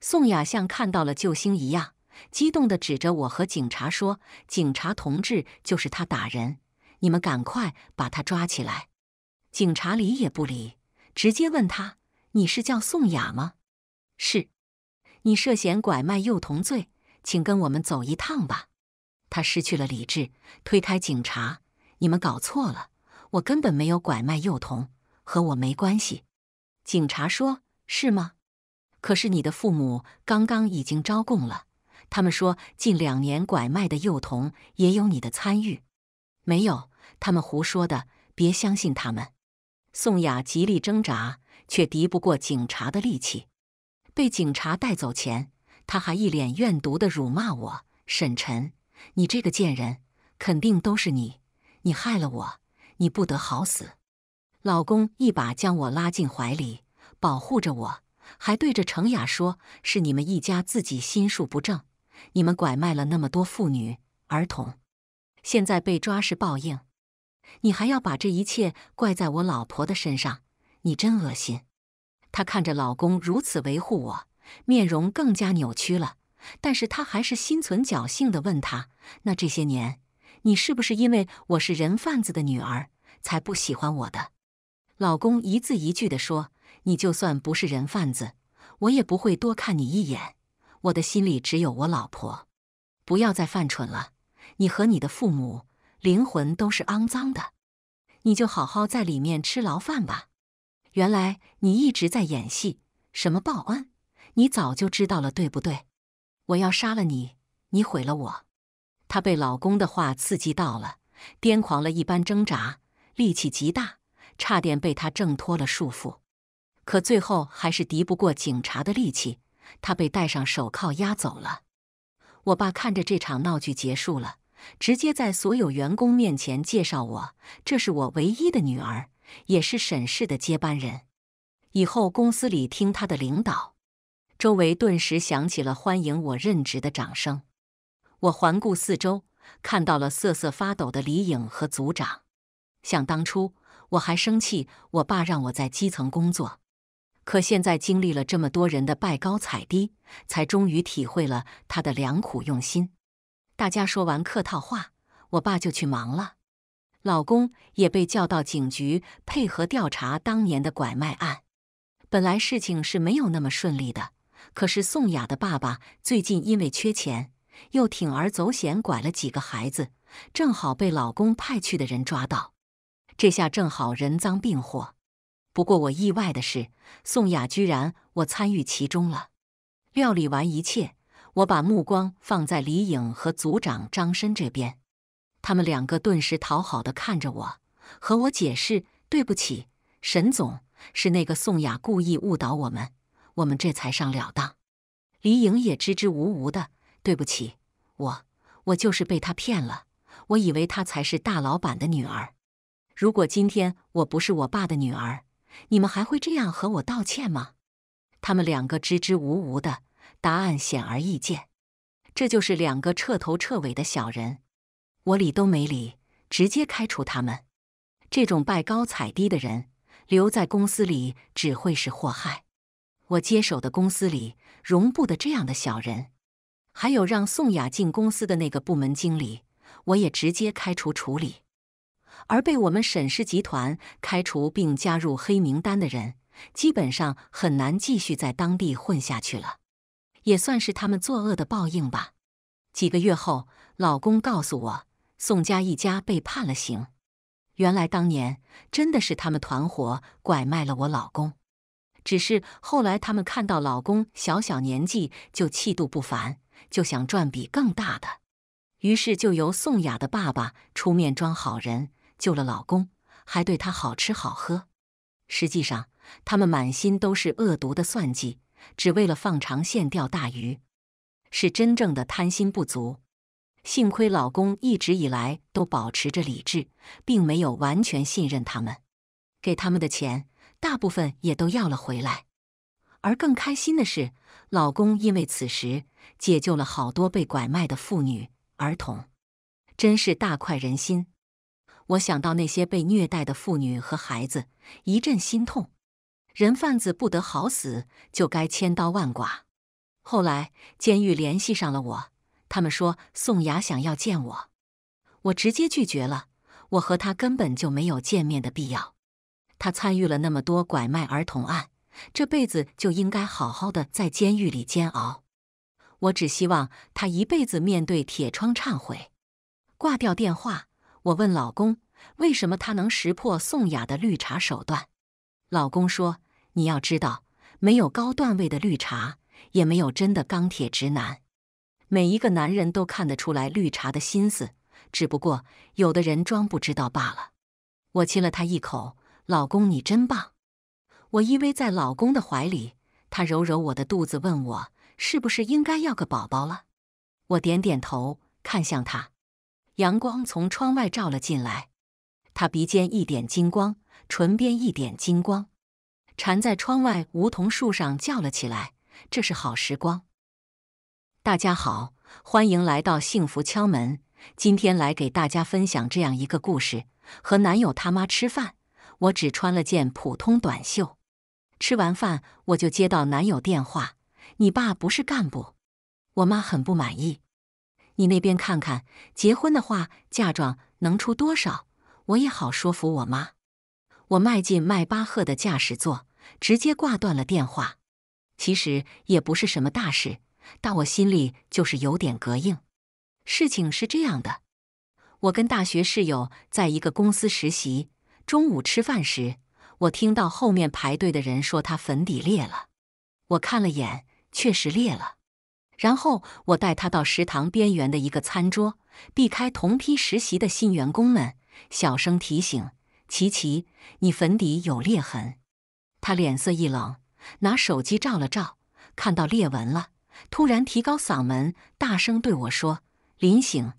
宋雅像看到了救星一样，激动的指着我和警察说：“警察同志，就是他打人，你们赶快把他抓起来。”警察理也不理，直接问他：“你是叫宋雅吗？”“是。”你涉嫌拐卖幼童罪，请跟我们走一趟吧。他失去了理智，推开警察：“你们搞错了，我根本没有拐卖幼童，和我没关系。”警察说：“是吗？可是你的父母刚刚已经招供了，他们说近两年拐卖的幼童也有你的参与。”“没有，他们胡说的，别相信他们。”宋雅极力挣扎，却敌不过警察的力气。被警察带走前，他还一脸怨毒地辱骂我：“沈晨，你这个贱人，肯定都是你，你害了我，你不得好死！”老公一把将我拉进怀里，保护着我，还对着程雅说：“是你们一家自己心术不正，你们拐卖了那么多妇女儿童，现在被抓是报应。你还要把这一切怪在我老婆的身上，你真恶心。”她看着老公如此维护我，面容更加扭曲了。但是她还是心存侥幸的问他：“那这些年，你是不是因为我是人贩子的女儿，才不喜欢我的？”老公一字一句的说：“你就算不是人贩子，我也不会多看你一眼。我的心里只有我老婆。不要再犯蠢了，你和你的父母灵魂都是肮脏的，你就好好在里面吃牢饭吧。”原来你一直在演戏，什么报恩，你早就知道了，对不对？我要杀了你，你毁了我。她被老公的话刺激到了，癫狂了一般挣扎，力气极大，差点被他挣脱了束缚。可最后还是敌不过警察的力气，她被戴上手铐押走了。我爸看着这场闹剧结束了，直接在所有员工面前介绍我，这是我唯一的女儿。也是沈氏的接班人，以后公司里听他的领导。周围顿时响起了欢迎我任职的掌声。我环顾四周，看到了瑟瑟发抖的李颖和组长。想当初我还生气，我爸让我在基层工作，可现在经历了这么多人的拜高踩低，才终于体会了他的良苦用心。大家说完客套话，我爸就去忙了。老公也被叫到警局配合调查当年的拐卖案。本来事情是没有那么顺利的，可是宋雅的爸爸最近因为缺钱，又铤而走险拐了几个孩子，正好被老公派去的人抓到，这下正好人赃并获。不过我意外的是，宋雅居然我参与其中了。料理完一切，我把目光放在李颖和组长张申这边。他们两个顿时讨好的看着我，和我解释：“对不起，沈总，是那个宋雅故意误导我们，我们这才上了当。”李颖也支支吾吾的：“对不起，我我就是被他骗了，我以为他才是大老板的女儿。如果今天我不是我爸的女儿，你们还会这样和我道歉吗？”他们两个支支吾吾的答案显而易见，这就是两个彻头彻尾的小人。我理都没理，直接开除他们。这种拜高踩低的人留在公司里只会是祸害。我接手的公司里容不得这样的小人。还有让宋雅进公司的那个部门经理，我也直接开除处理。而被我们沈氏集团开除并加入黑名单的人，基本上很难继续在当地混下去了，也算是他们作恶的报应吧。几个月后，老公告诉我。宋家一家被判了刑，原来当年真的是他们团伙拐卖了我老公，只是后来他们看到老公小小年纪就气度不凡，就想赚笔更大的，于是就由宋雅的爸爸出面装好人，救了老公，还对他好吃好喝。实际上，他们满心都是恶毒的算计，只为了放长线钓大鱼，是真正的贪心不足。幸亏老公一直以来都保持着理智，并没有完全信任他们，给他们的钱大部分也都要了回来。而更开心的是，老公因为此时解救了好多被拐卖的妇女儿童，真是大快人心。我想到那些被虐待的妇女和孩子，一阵心痛。人贩子不得好死，就该千刀万剐。后来监狱联系上了我。他们说宋雅想要见我，我直接拒绝了。我和他根本就没有见面的必要。他参与了那么多拐卖儿童案，这辈子就应该好好的在监狱里煎熬。我只希望他一辈子面对铁窗忏悔。挂掉电话，我问老公：“为什么他能识破宋雅的绿茶手段？”老公说：“你要知道，没有高段位的绿茶，也没有真的钢铁直男。”每一个男人都看得出来绿茶的心思，只不过有的人装不知道罢了。我亲了他一口，老公你真棒。我依偎在老公的怀里，他揉揉我的肚子，问我是不是应该要个宝宝了。我点点头，看向他。阳光从窗外照了进来，他鼻尖一点金光，唇边一点金光，缠在窗外梧桐树上叫了起来：“这是好时光。”大家好，欢迎来到幸福敲门。今天来给大家分享这样一个故事：和男友他妈吃饭，我只穿了件普通短袖。吃完饭，我就接到男友电话：“你爸不是干部，我妈很不满意。你那边看看，结婚的话，嫁妆能出多少？我也好说服我妈。”我迈进迈巴赫的驾驶座，直接挂断了电话。其实也不是什么大事。但我心里就是有点膈应。事情是这样的，我跟大学室友在一个公司实习，中午吃饭时，我听到后面排队的人说他粉底裂了。我看了眼，确实裂了。然后我带他到食堂边缘的一个餐桌，避开同批实习的新员工们，小声提醒：“琪琪，你粉底有裂痕。”他脸色一冷，拿手机照了照，看到裂纹了。突然提高嗓门，大声对我说：“林醒，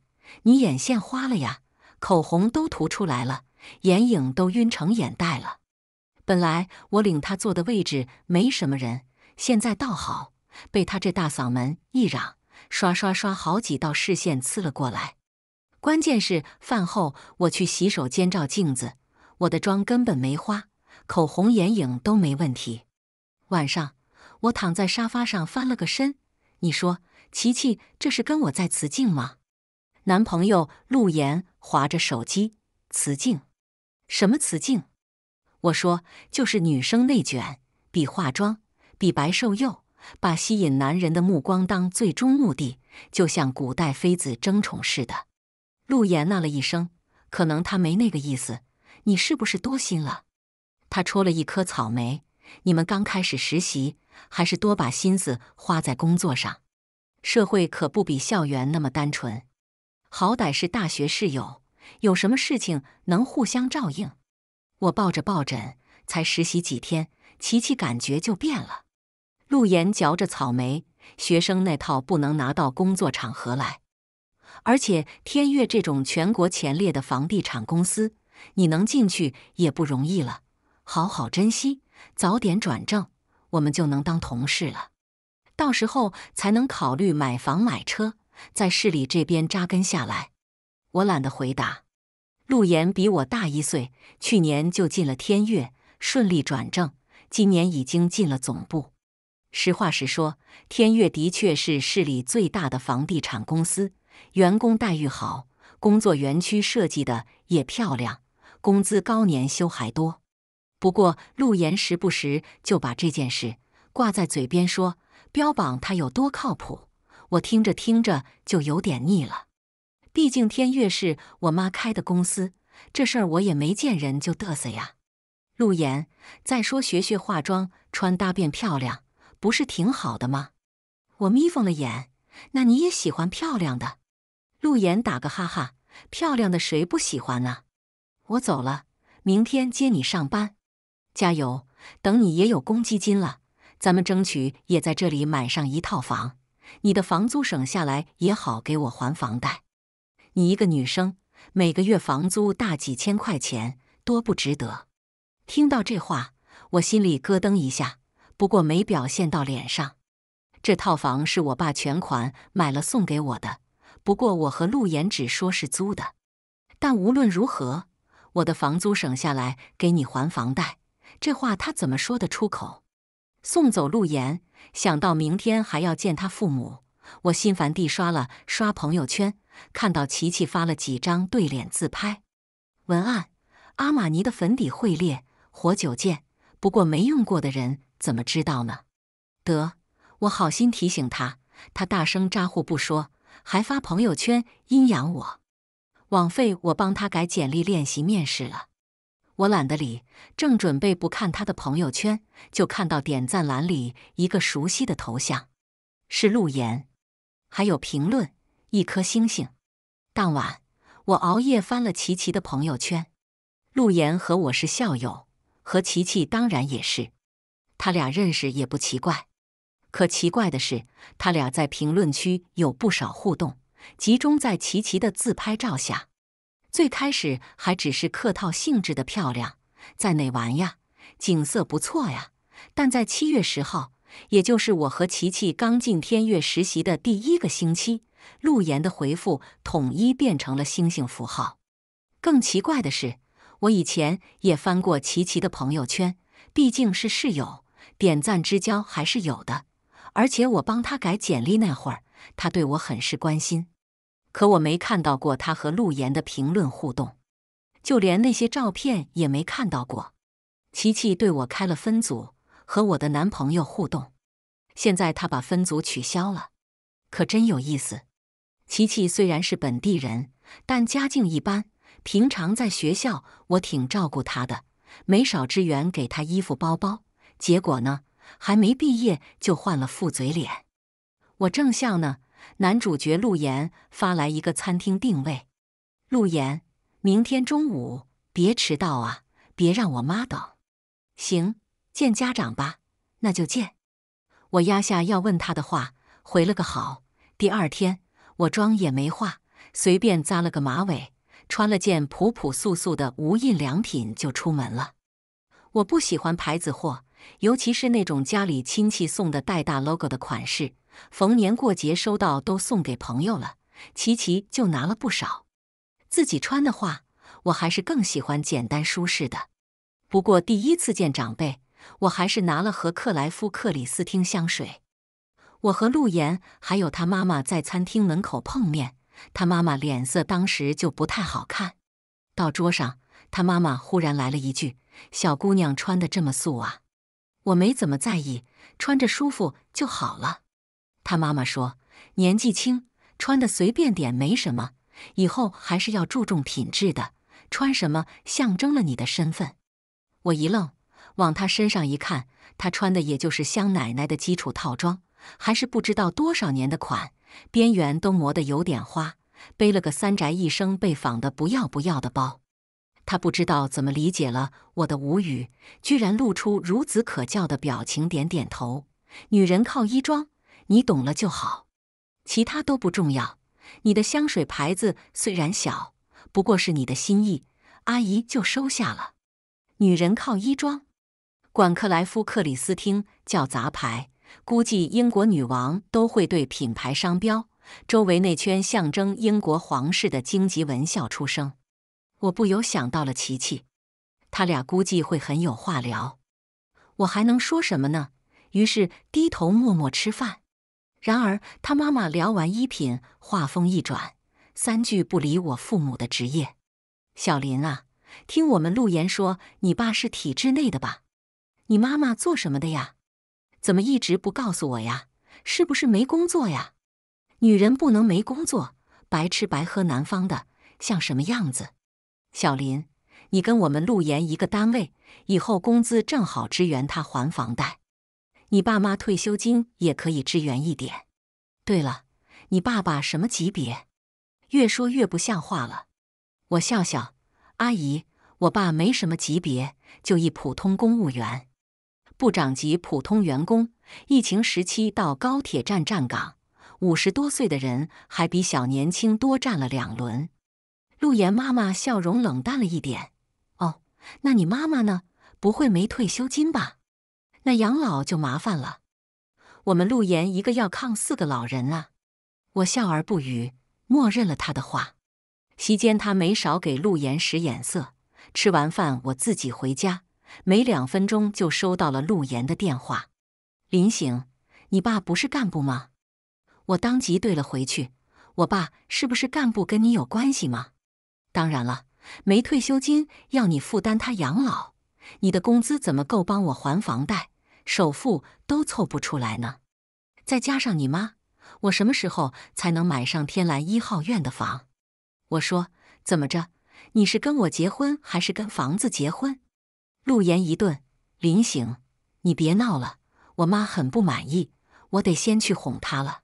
你眼线花了呀，口红都涂出来了，眼影都晕成眼袋了。”本来我领他坐的位置没什么人，现在倒好，被他这大嗓门一嚷，刷刷刷，好几道视线刺了过来。关键是饭后我去洗手间照镜子，我的妆根本没花，口红、眼影都没问题。晚上我躺在沙发上翻了个身。你说，琪琪，这是跟我在雌镜吗？男朋友陆岩划着手机，雌镜，什么雌镜？我说，就是女生内卷，比化妆，比白瘦幼，把吸引男人的目光当最终目的，就像古代妃子争宠似的。陆岩呐了一声，可能他没那个意思，你是不是多心了？他戳了一颗草莓。你们刚开始实习，还是多把心思花在工作上。社会可不比校园那么单纯，好歹是大学室友，有什么事情能互相照应。我抱着抱枕，才实习几天，琪琪感觉就变了。陆岩嚼着草莓，学生那套不能拿到工作场合来。而且天悦这种全国前列的房地产公司，你能进去也不容易了，好好珍惜。早点转正，我们就能当同事了。到时候才能考虑买房买车，在市里这边扎根下来。我懒得回答。陆岩比我大一岁，去年就进了天悦，顺利转正，今年已经进了总部。实话实说，天悦的确是市里最大的房地产公司，员工待遇好，工作园区设计的也漂亮，工资高，年休还多。不过陆岩时不时就把这件事挂在嘴边说，标榜他有多靠谱。我听着听着就有点腻了。毕竟天悦是我妈开的公司，这事儿我也没见人就嘚瑟呀。陆岩，再说学学化妆、穿搭变漂亮，不是挺好的吗？我眯缝了眼，那你也喜欢漂亮的？陆岩打个哈哈，漂亮的谁不喜欢呢？我走了，明天接你上班。加油！等你也有公积金了，咱们争取也在这里买上一套房。你的房租省下来也好给我还房贷。你一个女生，每个月房租大几千块钱，多不值得。听到这话，我心里咯噔一下，不过没表现到脸上。这套房是我爸全款买了送给我的，不过我和陆岩只说是租的。但无论如何，我的房租省下来给你还房贷。这话他怎么说得出口？送走陆岩，想到明天还要见他父母，我心烦地刷了刷朋友圈，看到琪琪发了几张对脸自拍，文案：阿玛尼的粉底会裂，活久见。不过没用过的人怎么知道呢？得，我好心提醒他，他大声咋呼不说，还发朋友圈阴阳我，枉费我帮他改简历练习面试了。我懒得理，正准备不看他的朋友圈，就看到点赞栏里一个熟悉的头像，是陆岩，还有评论一颗星星。当晚我熬夜翻了琪琪的朋友圈，陆岩和我是校友，和琪琪当然也是，他俩认识也不奇怪，可奇怪的是他俩在评论区有不少互动，集中在琪琪的自拍照下。最开始还只是客套性质的漂亮，在哪玩呀？景色不错呀。但在七月十号，也就是我和琪琪刚进天悦实习的第一个星期，陆岩的回复统一变成了星星符号。更奇怪的是，我以前也翻过琪琪的朋友圈，毕竟是室友，点赞之交还是有的。而且我帮他改简历那会儿，他对我很是关心。可我没看到过他和陆岩的评论互动，就连那些照片也没看到过。琪琪对我开了分组，和我的男朋友互动。现在他把分组取消了，可真有意思。琪琪虽然是本地人，但家境一般。平常在学校，我挺照顾她的，没少支援给她衣服、包包。结果呢，还没毕业就换了副嘴脸。我正笑呢。男主角陆岩发来一个餐厅定位。陆岩，明天中午别迟到啊，别让我妈等。行，见家长吧，那就见。我压下要问他的话，回了个好。第二天，我妆也没化，随便扎了个马尾，穿了件普朴素素的无印良品就出门了。我不喜欢牌子货，尤其是那种家里亲戚送的带大 logo 的款式。逢年过节收到都送给朋友了，琪琪就拿了不少。自己穿的话，我还是更喜欢简单舒适的。不过第一次见长辈，我还是拿了和克莱夫、克里斯汀香水。我和陆岩还有他妈妈在餐厅门口碰面，他妈妈脸色当时就不太好看。到桌上，他妈妈忽然来了一句：“小姑娘穿的这么素啊？”我没怎么在意，穿着舒服就好了。他妈妈说：“年纪轻，穿的随便点没什么，以后还是要注重品质的。穿什么象征了你的身份。”我一愣，往他身上一看，他穿的也就是香奶奶的基础套装，还是不知道多少年的款，边缘都磨得有点花，背了个三宅一生被仿的不要不要的包。他不知道怎么理解了我的无语，居然露出孺子可教的表情，点点头：“女人靠衣装。”你懂了就好，其他都不重要。你的香水牌子虽然小，不过是你的心意，阿姨就收下了。女人靠衣装，管克莱夫·克里斯汀叫杂牌，估计英国女王都会对品牌商标周围那圈象征英国皇室的荆棘纹笑出声。我不由想到了琪琪，他俩估计会很有话聊。我还能说什么呢？于是低头默默吃饭。然而，他妈妈聊完衣品，话锋一转，三句不离我父母的职业。小林啊，听我们陆岩说，你爸是体制内的吧？你妈妈做什么的呀？怎么一直不告诉我呀？是不是没工作呀？女人不能没工作，白吃白喝男方的，像什么样子？小林，你跟我们陆岩一个单位，以后工资正好支援他还房贷。你爸妈退休金也可以支援一点。对了，你爸爸什么级别？越说越不像话了。我笑笑，阿姨，我爸没什么级别，就一普通公务员，部长级普通员工。疫情时期到高铁站站岗，五十多岁的人还比小年轻多站了两轮。陆岩妈妈笑容冷淡了一点。哦，那你妈妈呢？不会没退休金吧？那养老就麻烦了，我们陆岩一个要抗四个老人啊！我笑而不语，默认了他的话。席间他没少给陆岩使眼色。吃完饭我自己回家，没两分钟就收到了陆岩的电话：“林醒，你爸不是干部吗？”我当即对了回去：“我爸是不是干部跟你有关系吗？”“当然了，没退休金要你负担他养老，你的工资怎么够帮我还房贷？”首付都凑不出来呢，再加上你妈，我什么时候才能买上天蓝一号院的房？我说怎么着？你是跟我结婚，还是跟房子结婚？陆岩一顿，林醒，你别闹了，我妈很不满意，我得先去哄她了。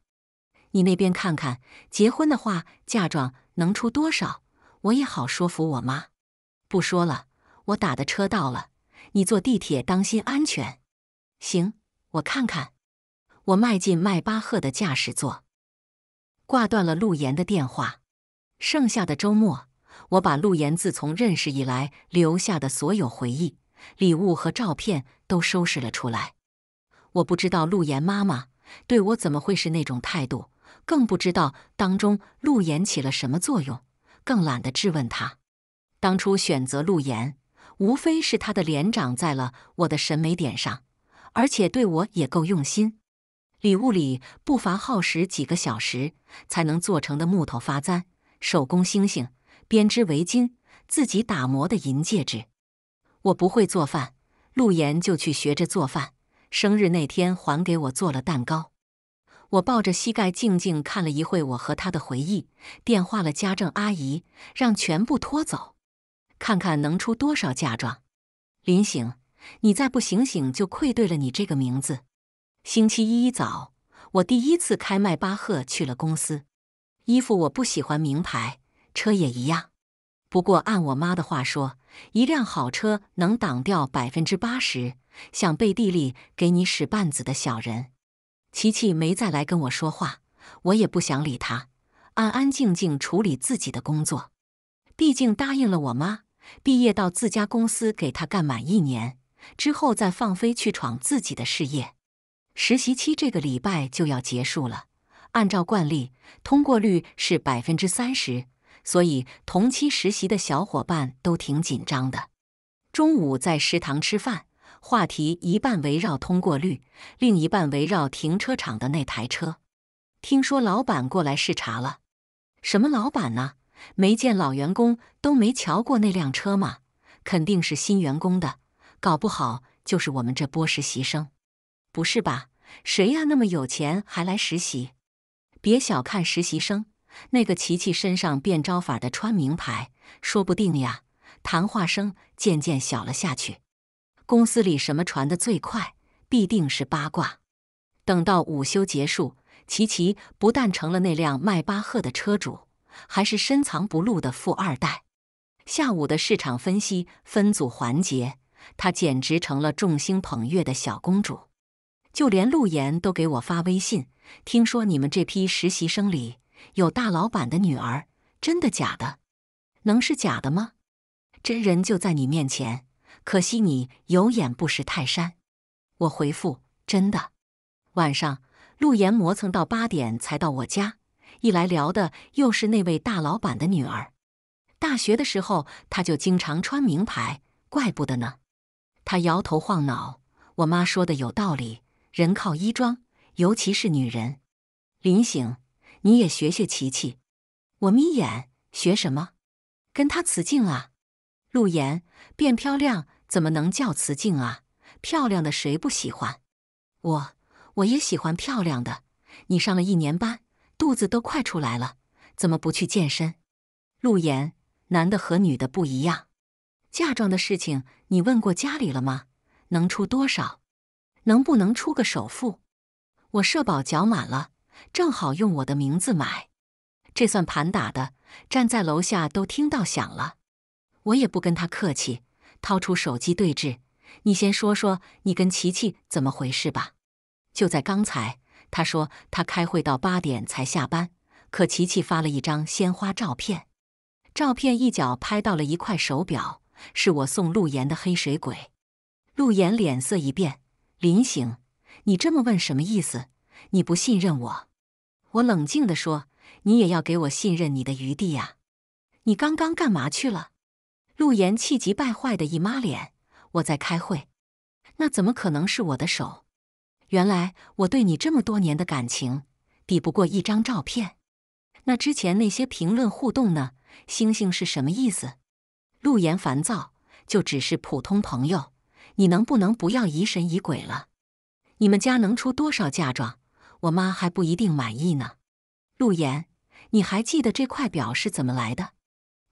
你那边看看，结婚的话，嫁妆能出多少？我也好说服我妈。不说了，我打的车到了，你坐地铁，当心安全。行，我看看。我迈进迈巴赫的驾驶座，挂断了陆岩的电话。剩下的周末，我把陆岩自从认识以来留下的所有回忆、礼物和照片都收拾了出来。我不知道陆岩妈妈对我怎么会是那种态度，更不知道当中陆岩起了什么作用，更懒得质问他。当初选择陆岩，无非是他的脸长在了我的审美点上。而且对我也够用心，礼物里不乏耗时几个小时才能做成的木头发簪、手工星星、编织围巾、自己打磨的银戒指。我不会做饭，陆岩就去学着做饭。生日那天还给我做了蛋糕。我抱着膝盖静静看了一会我和他的回忆，电话了家政阿姨，让全部拖走，看看能出多少嫁妆。临醒。你再不醒醒，就愧对了你这个名字。星期一早，我第一次开迈巴赫去了公司。衣服我不喜欢名牌，车也一样。不过按我妈的话说，一辆好车能挡掉百分之八十想背地里给你使绊子的小人。琪琪没再来跟我说话，我也不想理他，安安静静处理自己的工作。毕竟答应了我妈，毕业到自家公司给她干满一年。之后再放飞去闯自己的事业。实习期这个礼拜就要结束了，按照惯例，通过率是百分之三十，所以同期实习的小伙伴都挺紧张的。中午在食堂吃饭，话题一半围绕通过率，另一半围绕停车场的那台车。听说老板过来视察了，什么老板呢？没见老员工都没瞧过那辆车吗？肯定是新员工的。搞不好就是我们这波实习生，不是吧？谁呀？那么有钱还来实习？别小看实习生。那个琪琪身上变招法的穿名牌，说不定呀。谈话声渐渐小了下去。公司里什么传的最快？必定是八卦。等到午休结束，琪琪不但成了那辆迈巴赫的车主，还是深藏不露的富二代。下午的市场分析分组环节。她简直成了众星捧月的小公主，就连陆岩都给我发微信，听说你们这批实习生里有大老板的女儿，真的假的？能是假的吗？真人就在你面前，可惜你有眼不识泰山。我回复真的。晚上陆岩磨蹭到八点才到我家，一来聊的又是那位大老板的女儿。大学的时候他就经常穿名牌，怪不得呢。他摇头晃脑，我妈说的有道理，人靠衣装，尤其是女人。林醒，你也学学琪琪。我眯眼，学什么？跟她辞镜啊？陆岩，变漂亮怎么能叫辞镜啊？漂亮的谁不喜欢？我我也喜欢漂亮的。你上了一年班，肚子都快出来了，怎么不去健身？陆岩，男的和女的不一样。嫁妆的事情，你问过家里了吗？能出多少？能不能出个首付？我社保缴满了，正好用我的名字买。这算盘打的，站在楼下都听到响了。我也不跟他客气，掏出手机对峙。你先说说你跟琪琪怎么回事吧。就在刚才，他说他开会到八点才下班，可琪琪发了一张鲜花照片，照片一角拍到了一块手表。是我送陆岩的黑水鬼，陆岩脸色一变，林醒，你这么问什么意思？你不信任我？我冷静地说，你也要给我信任你的余地呀。你刚刚干嘛去了？陆岩气急败坏的一抹脸，我在开会。那怎么可能是我的手？原来我对你这么多年的感情，抵不过一张照片。那之前那些评论互动呢？星星是什么意思？陆岩烦躁，就只是普通朋友，你能不能不要疑神疑鬼了？你们家能出多少嫁妆，我妈还不一定满意呢。陆岩，你还记得这块表是怎么来的？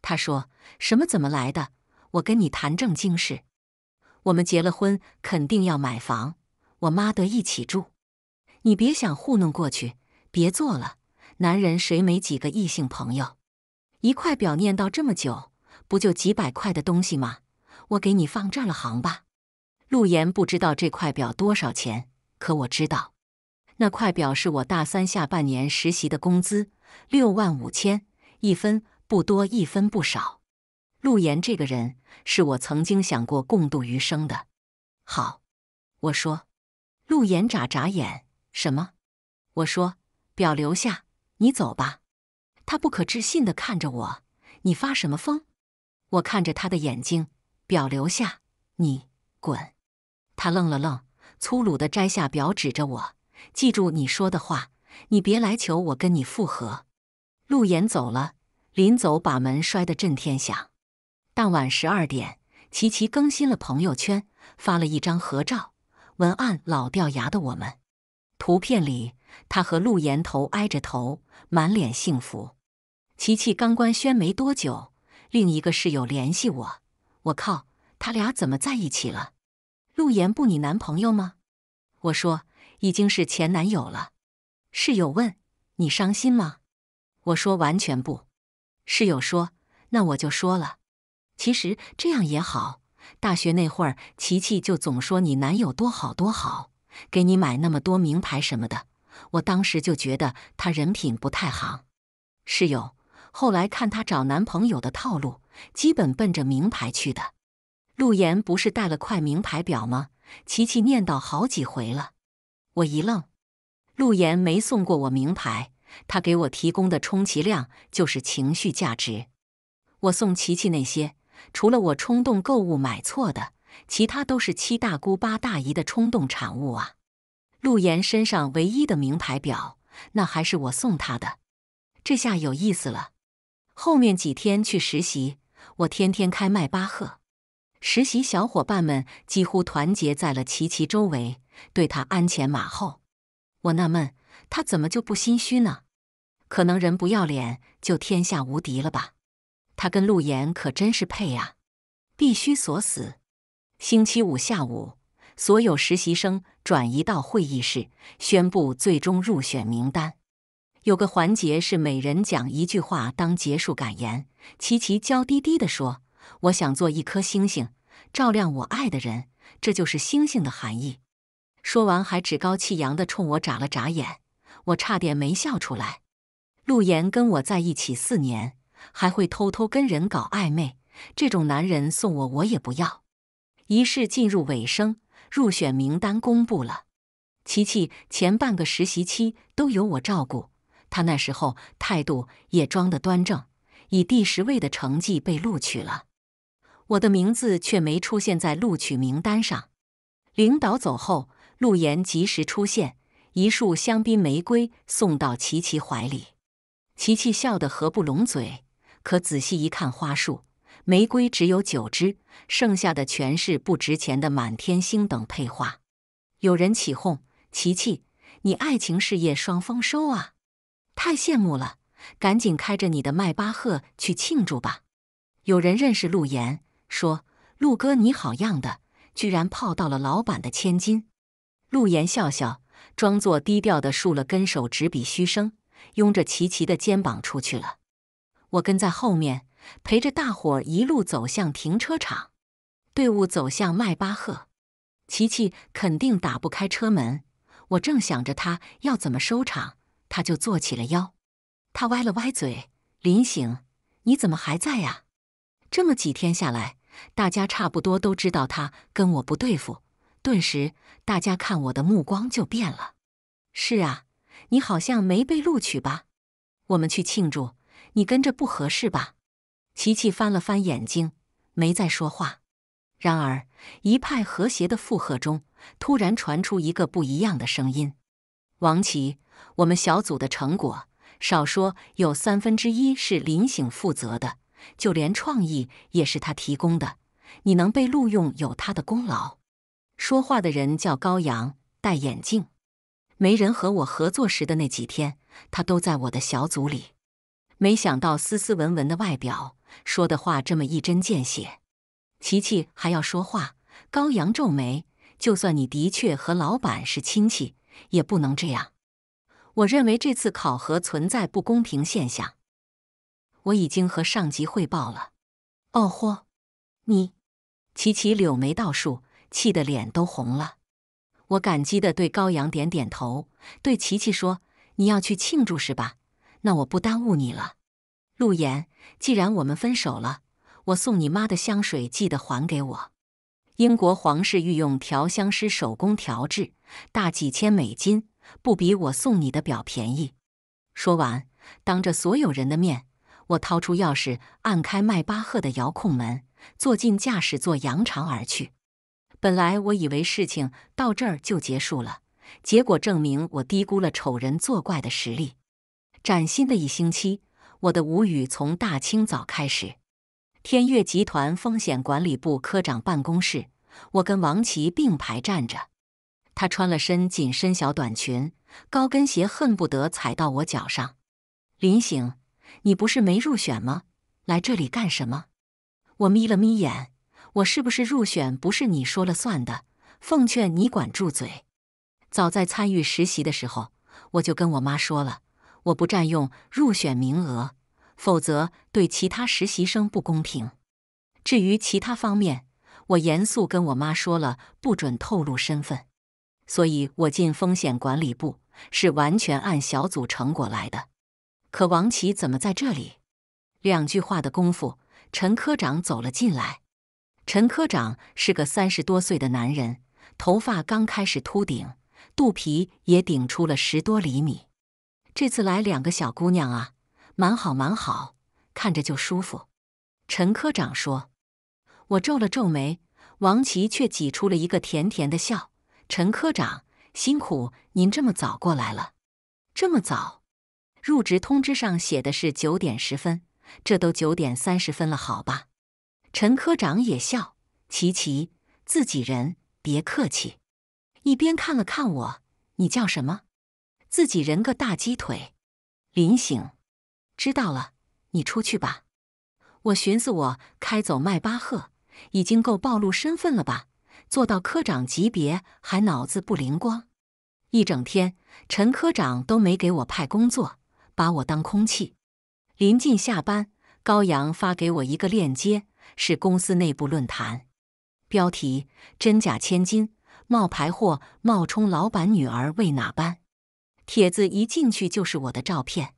他说什么怎么来的？我跟你谈正经事，我们结了婚肯定要买房，我妈得一起住，你别想糊弄过去，别做了。男人谁没几个异性朋友？一块表念叨这么久。不就几百块的东西吗？我给你放这儿了，行吧？陆岩不知道这块表多少钱，可我知道，那块表是我大三下半年实习的工资，六万五千，一分不多，一分不少。陆岩这个人，是我曾经想过共度余生的。好，我说。陆岩眨眨眼，什么？我说表留下，你走吧。他不可置信的看着我，你发什么疯？我看着他的眼睛，表留下，你滚！他愣了愣，粗鲁地摘下表，指着我：“记住你说的话，你别来求我跟你复合。”陆岩走了，临走把门摔得震天响。当晚十二点，琪琪更新了朋友圈，发了一张合照，文案老掉牙的“我们”。图片里，他和陆岩头挨着头，满脸幸福。琪琪刚官宣没多久。另一个室友联系我，我靠，他俩怎么在一起了？陆岩不你男朋友吗？我说已经是前男友了。室友问你伤心吗？我说完全不。室友说那我就说了，其实这样也好。大学那会儿，琪琪就总说你男友多好多好，给你买那么多名牌什么的，我当时就觉得他人品不太好。室友。后来看她找男朋友的套路，基本奔着名牌去的。陆岩不是带了块名牌表吗？琪琪念叨好几回了。我一愣，陆岩没送过我名牌，他给我提供的充其量就是情绪价值。我送琪琪那些，除了我冲动购物买错的，其他都是七大姑八大姨的冲动产物啊。陆岩身上唯一的名牌表，那还是我送他的。这下有意思了。后面几天去实习，我天天开迈巴赫。实习小伙伴们几乎团结在了琪琪周围，对他鞍前马后。我纳闷，他怎么就不心虚呢？可能人不要脸就天下无敌了吧？他跟陆岩可真是配啊，必须锁死。星期五下午，所有实习生转移到会议室，宣布最终入选名单。有个环节是每人讲一句话当结束感言。琪琪娇滴滴地说：“我想做一颗星星，照亮我爱的人，这就是星星的含义。”说完还趾高气扬地冲我眨了眨眼，我差点没笑出来。陆岩跟我在一起四年，还会偷偷跟人搞暧昧，这种男人送我我也不要。仪式进入尾声，入选名单公布了。琪琪前半个实习期都由我照顾。他那时候态度也装得端正，以第十位的成绩被录取了。我的名字却没出现在录取名单上。领导走后，陆岩及时出现，一束香槟玫瑰送到琪琪怀里。琪琪笑得合不拢嘴，可仔细一看，花束玫瑰只有九支，剩下的全是不值钱的满天星等配花。有人起哄：“琪琪，你爱情事业双丰收啊！”太羡慕了，赶紧开着你的迈巴赫去庆祝吧！有人认识陆岩，说：“陆哥你好样的，居然泡到了老板的千金。”陆岩笑笑，装作低调的竖了根手指，笔嘘声，拥着琪琪的肩膀出去了。我跟在后面，陪着大伙一路走向停车场。队伍走向迈巴赫，琪琪肯定打不开车门，我正想着他要怎么收场。他就坐起了腰，他歪了歪嘴，林醒，你怎么还在呀？这么几天下来，大家差不多都知道他跟我不对付，顿时大家看我的目光就变了。是啊，你好像没被录取吧？我们去庆祝，你跟着不合适吧？琪琪翻了翻眼睛，没再说话。然而，一派和谐的附和中，突然传出一个不一样的声音：“王琦。”我们小组的成果，少说有三分之一是林醒负责的，就连创意也是他提供的。你能被录用有他的功劳。说话的人叫高阳，戴眼镜。没人和我合作时的那几天，他都在我的小组里。没想到斯斯文文的外表，说的话这么一针见血。琪琪还要说话，高阳皱眉。就算你的确和老板是亲戚，也不能这样。我认为这次考核存在不公平现象，我已经和上级汇报了。哦豁，你，琪琪柳眉倒竖，气得脸都红了。我感激的对高阳点点头，对琪琪说：“你要去庆祝是吧？那我不耽误你了。”陆岩，既然我们分手了，我送你妈的香水记得还给我。英国皇室御用调香师手工调制，大几千美金。不比我送你的表便宜。说完，当着所有人的面，我掏出钥匙，按开迈巴赫的遥控门，坐进驾驶座，扬长而去。本来我以为事情到这儿就结束了，结果证明我低估了丑人作怪的实力。崭新的一星期，我的无语从大清早开始。天悦集团风险管理部科长办公室，我跟王琦并排站着。她穿了身紧身小短裙，高跟鞋恨不得踩到我脚上。林醒，你不是没入选吗？来这里干什么？我眯了眯眼，我是不是入选不是你说了算的。奉劝你管住嘴。早在参与实习的时候，我就跟我妈说了，我不占用入选名额，否则对其他实习生不公平。至于其他方面，我严肃跟我妈说了，不准透露身份。所以，我进风险管理部是完全按小组成果来的。可王琦怎么在这里？两句话的功夫，陈科长走了进来。陈科长是个三十多岁的男人，头发刚开始秃顶，肚皮也顶出了十多厘米。这次来两个小姑娘啊，蛮好蛮好，看着就舒服。陈科长说。我皱了皱眉，王琦却挤出了一个甜甜的笑。陈科长，辛苦您这么早过来了。这么早，入职通知上写的是九点十分，这都九点三十分了，好吧？陈科长也笑，琪琪，自己人，别客气。一边看了看我，你叫什么？自己人个大鸡腿。林醒，知道了，你出去吧。我寻思，我开走迈巴赫，已经够暴露身份了吧？做到科长级别还脑子不灵光，一整天陈科长都没给我派工作，把我当空气。临近下班，高阳发给我一个链接，是公司内部论坛，标题“真假千金，冒牌货冒充老板女儿为哪般”。帖子一进去就是我的照片，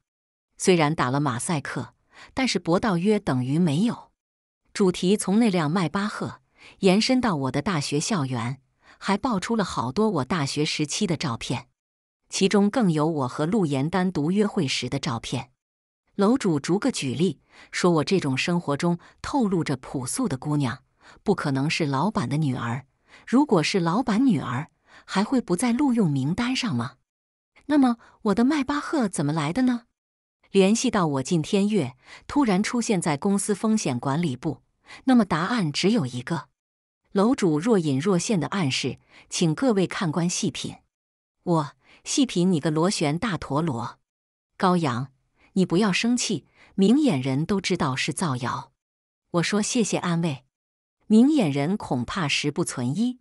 虽然打了马赛克，但是博到约等于没有。主题从那辆迈巴赫。延伸到我的大学校园，还爆出了好多我大学时期的照片，其中更有我和陆岩单独约会时的照片。楼主逐个举例，说我这种生活中透露着朴素的姑娘，不可能是老板的女儿。如果是老板女儿，还会不在录用名单上吗？那么我的迈巴赫怎么来的呢？联系到我进天悦，突然出现在公司风险管理部，那么答案只有一个。楼主若隐若现的暗示，请各位看官细品。我细品你个螺旋大陀螺，高阳，你不要生气。明眼人都知道是造谣。我说谢谢安慰。明眼人恐怕十不存一。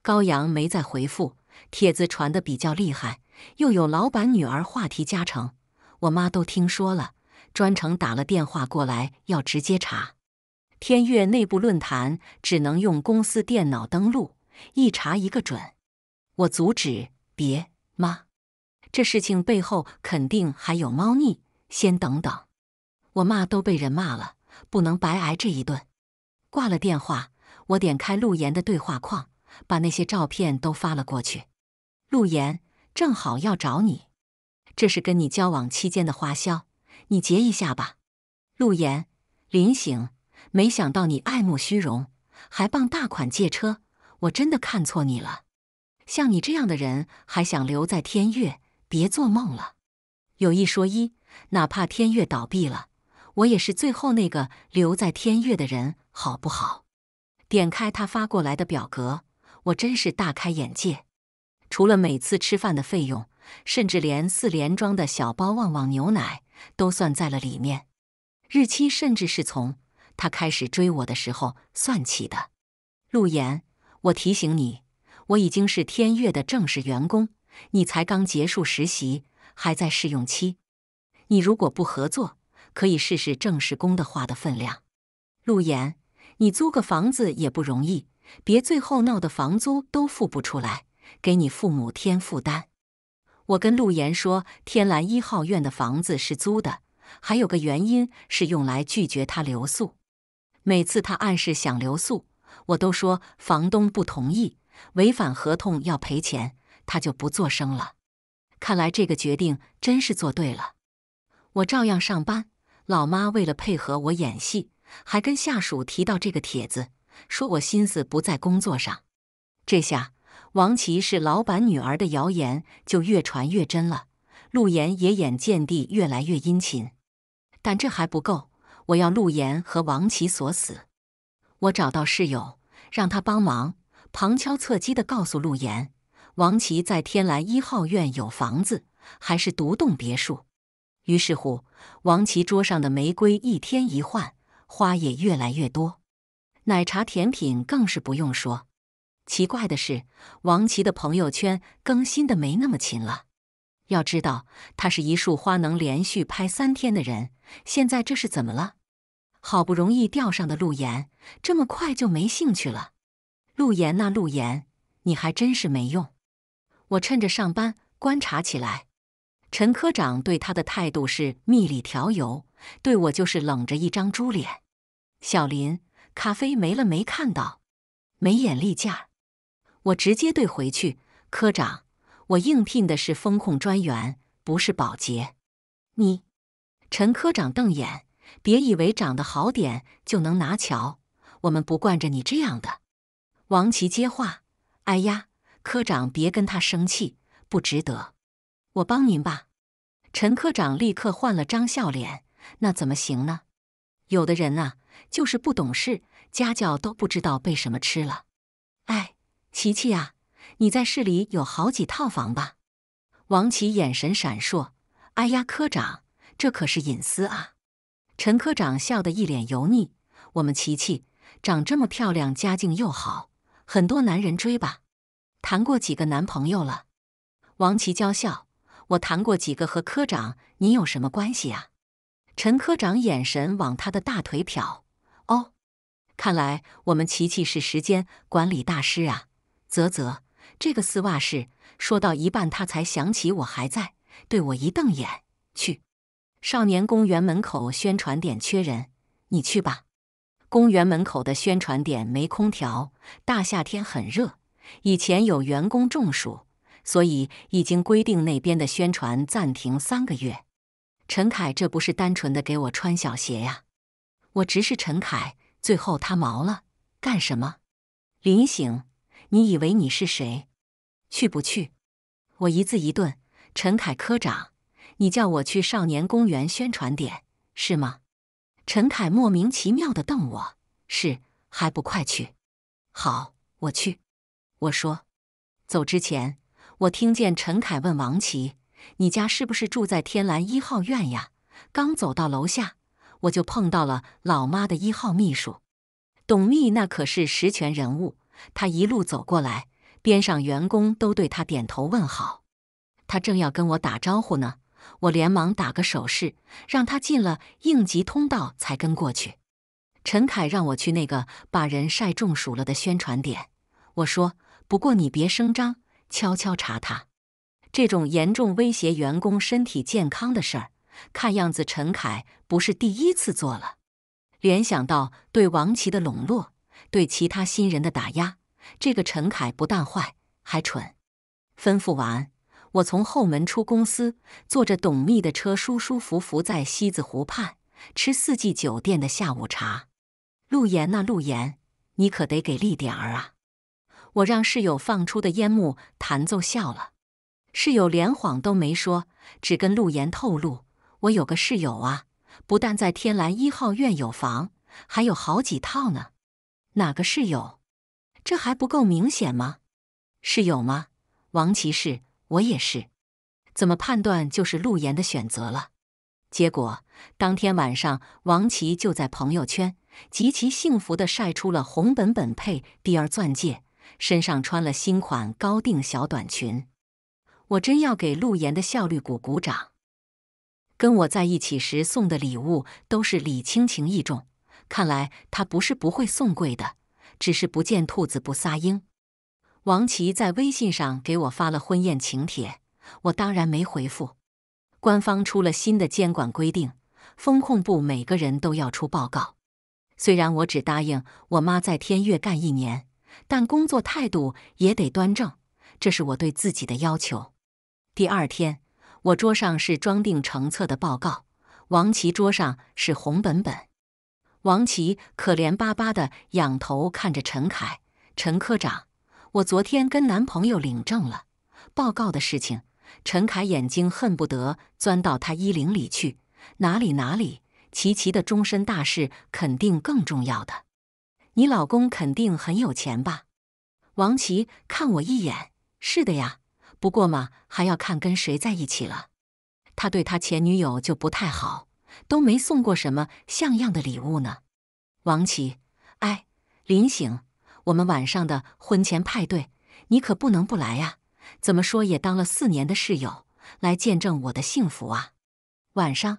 高阳没再回复。帖子传的比较厉害，又有老板女儿话题加成，我妈都听说了，专程打了电话过来要直接查。天悦内部论坛只能用公司电脑登录，一查一个准。我阻止，别妈，这事情背后肯定还有猫腻，先等等。我骂都被人骂了，不能白挨这一顿。挂了电话，我点开陆岩的对话框，把那些照片都发了过去。陆岩，正好要找你，这是跟你交往期间的花销，你结一下吧。陆岩，林醒。没想到你爱慕虚荣，还傍大款借车，我真的看错你了。像你这样的人，还想留在天悦，别做梦了。有一说一，哪怕天悦倒闭了，我也是最后那个留在天悦的人，好不好？点开他发过来的表格，我真是大开眼界。除了每次吃饭的费用，甚至连四连装的小包旺旺牛奶都算在了里面，日期甚至是从。他开始追我的时候算起的，陆岩，我提醒你，我已经是天悦的正式员工，你才刚结束实习，还在试用期。你如果不合作，可以试试正式工的话的分量。陆岩，你租个房子也不容易，别最后闹的房租都付不出来，给你父母添负担。我跟陆岩说，天蓝一号院的房子是租的，还有个原因是用来拒绝他留宿。每次他暗示想留宿，我都说房东不同意，违反合同要赔钱，他就不作声了。看来这个决定真是做对了，我照样上班。老妈为了配合我演戏，还跟下属提到这个帖子，说我心思不在工作上。这下，王琦是老板女儿的谣言就越传越真了。陆岩也眼见地越来越殷勤，但这还不够。我要陆岩和王琦锁死。我找到室友，让他帮忙旁敲侧击的告诉陆岩，王琦在天蓝一号院有房子，还是独栋别墅。于是乎，王琦桌上的玫瑰一天一换，花也越来越多，奶茶甜品更是不用说。奇怪的是，王琦的朋友圈更新的没那么勤了。要知道，他是一束花能连续拍三天的人，现在这是怎么了？好不容易钓上的陆岩，这么快就没兴趣了。陆岩，呐陆岩，你还真是没用。我趁着上班观察起来，陈科长对他的态度是蜜里调油，对我就是冷着一张猪脸。小林，咖啡没了没看到？没眼力见儿。我直接怼回去：“科长，我应聘的是风控专员，不是保洁。”你，陈科长瞪眼。别以为长得好点就能拿桥，我们不惯着你这样的。王琦接话：“哎呀，科长，别跟他生气，不值得。我帮您吧。”陈科长立刻换了张笑脸：“那怎么行呢？有的人啊，就是不懂事，家教都不知道被什么吃了。哎，琪琪啊，你在市里有好几套房吧？”王琦眼神闪烁：“哎呀，科长，这可是隐私啊。”陈科长笑得一脸油腻。我们琪琪长这么漂亮，家境又好，很多男人追吧。谈过几个男朋友了？王琦娇笑，我谈过几个，和科长你有什么关系啊？陈科长眼神往他的大腿瞟。哦，看来我们琪琪是时间管理大师啊！啧啧，这个丝袜事说到一半，他才想起我还在，对我一瞪眼，去。少年公园门口宣传点缺人，你去吧。公园门口的宣传点没空调，大夏天很热。以前有员工中暑，所以已经规定那边的宣传暂停三个月。陈凯，这不是单纯的给我穿小鞋呀！我直视陈凯，最后他毛了。干什么？林醒，你以为你是谁？去不去？我一字一顿：“陈凯科长。”你叫我去少年公园宣传点，是吗？陈凯莫名其妙的瞪我。是还不快去？好，我去。我说，走之前，我听见陈凯问王琦：“你家是不是住在天蓝一号院呀？”刚走到楼下，我就碰到了老妈的一号秘书董秘，那可是实权人物。他一路走过来，边上员工都对他点头问好。他正要跟我打招呼呢。我连忙打个手势，让他进了应急通道，才跟过去。陈凯让我去那个把人晒中暑了的宣传点，我说：“不过你别声张，悄悄查他。这种严重威胁员工身体健康的事儿，看样子陈凯不是第一次做了。联想到对王琦的笼络，对其他新人的打压，这个陈凯不但坏，还蠢。”吩咐完。我从后门出公司，坐着董秘的车，舒舒服服在西子湖畔吃四季酒店的下午茶。陆岩呐，陆岩，你可得给力点儿啊！我让室友放出的烟幕弹奏笑了。室友连谎都没说，只跟陆岩透露：我有个室友啊，不但在天蓝一号院有房，还有好几套呢。哪个室友？这还不够明显吗？室友吗？王骑士。我也是，怎么判断就是陆岩的选择了？结果当天晚上，王琦就在朋友圈极其幸福的晒出了红本本配 D 二钻戒，身上穿了新款高定小短裙。我真要给陆岩的效率鼓鼓掌。跟我在一起时送的礼物都是礼轻情意重，看来他不是不会送贵的，只是不见兔子不撒鹰。王琦在微信上给我发了婚宴请帖，我当然没回复。官方出了新的监管规定，风控部每个人都要出报告。虽然我只答应我妈在天悦干一年，但工作态度也得端正，这是我对自己的要求。第二天，我桌上是装订成册的报告，王琦桌上是红本本。王琦可怜巴巴的仰头看着陈凯，陈科长。我昨天跟男朋友领证了，报告的事情。陈凯眼睛恨不得钻到他衣领里去。哪里哪里，琪琪的终身大事肯定更重要的。你老公肯定很有钱吧？王琦看我一眼。是的呀，不过嘛，还要看跟谁在一起了。他对他前女友就不太好，都没送过什么像样的礼物呢。王琦，哎，林醒。我们晚上的婚前派对，你可不能不来啊！怎么说也当了四年的室友，来见证我的幸福啊！晚上，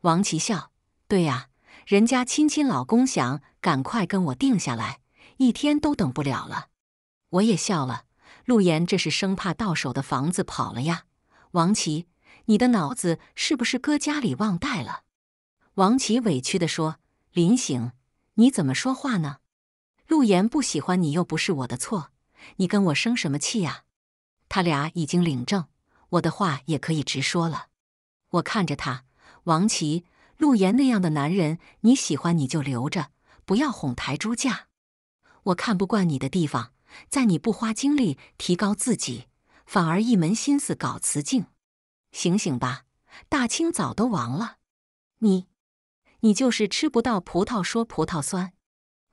王琪笑，对呀，人家亲亲老公想赶快跟我定下来，一天都等不了了。我也笑了，陆岩这是生怕到手的房子跑了呀。王琪，你的脑子是不是搁家里忘带了？王琪委屈地说：“林醒，你怎么说话呢？”陆岩不喜欢你又不是我的错，你跟我生什么气呀？他俩已经领证，我的话也可以直说了。我看着他，王琦，陆岩那样的男人你喜欢你就留着，不要哄抬猪价。我看不惯你的地方，在你不花精力提高自己，反而一门心思搞雌竞，醒醒吧，大清早都亡了。你，你就是吃不到葡萄说葡萄酸。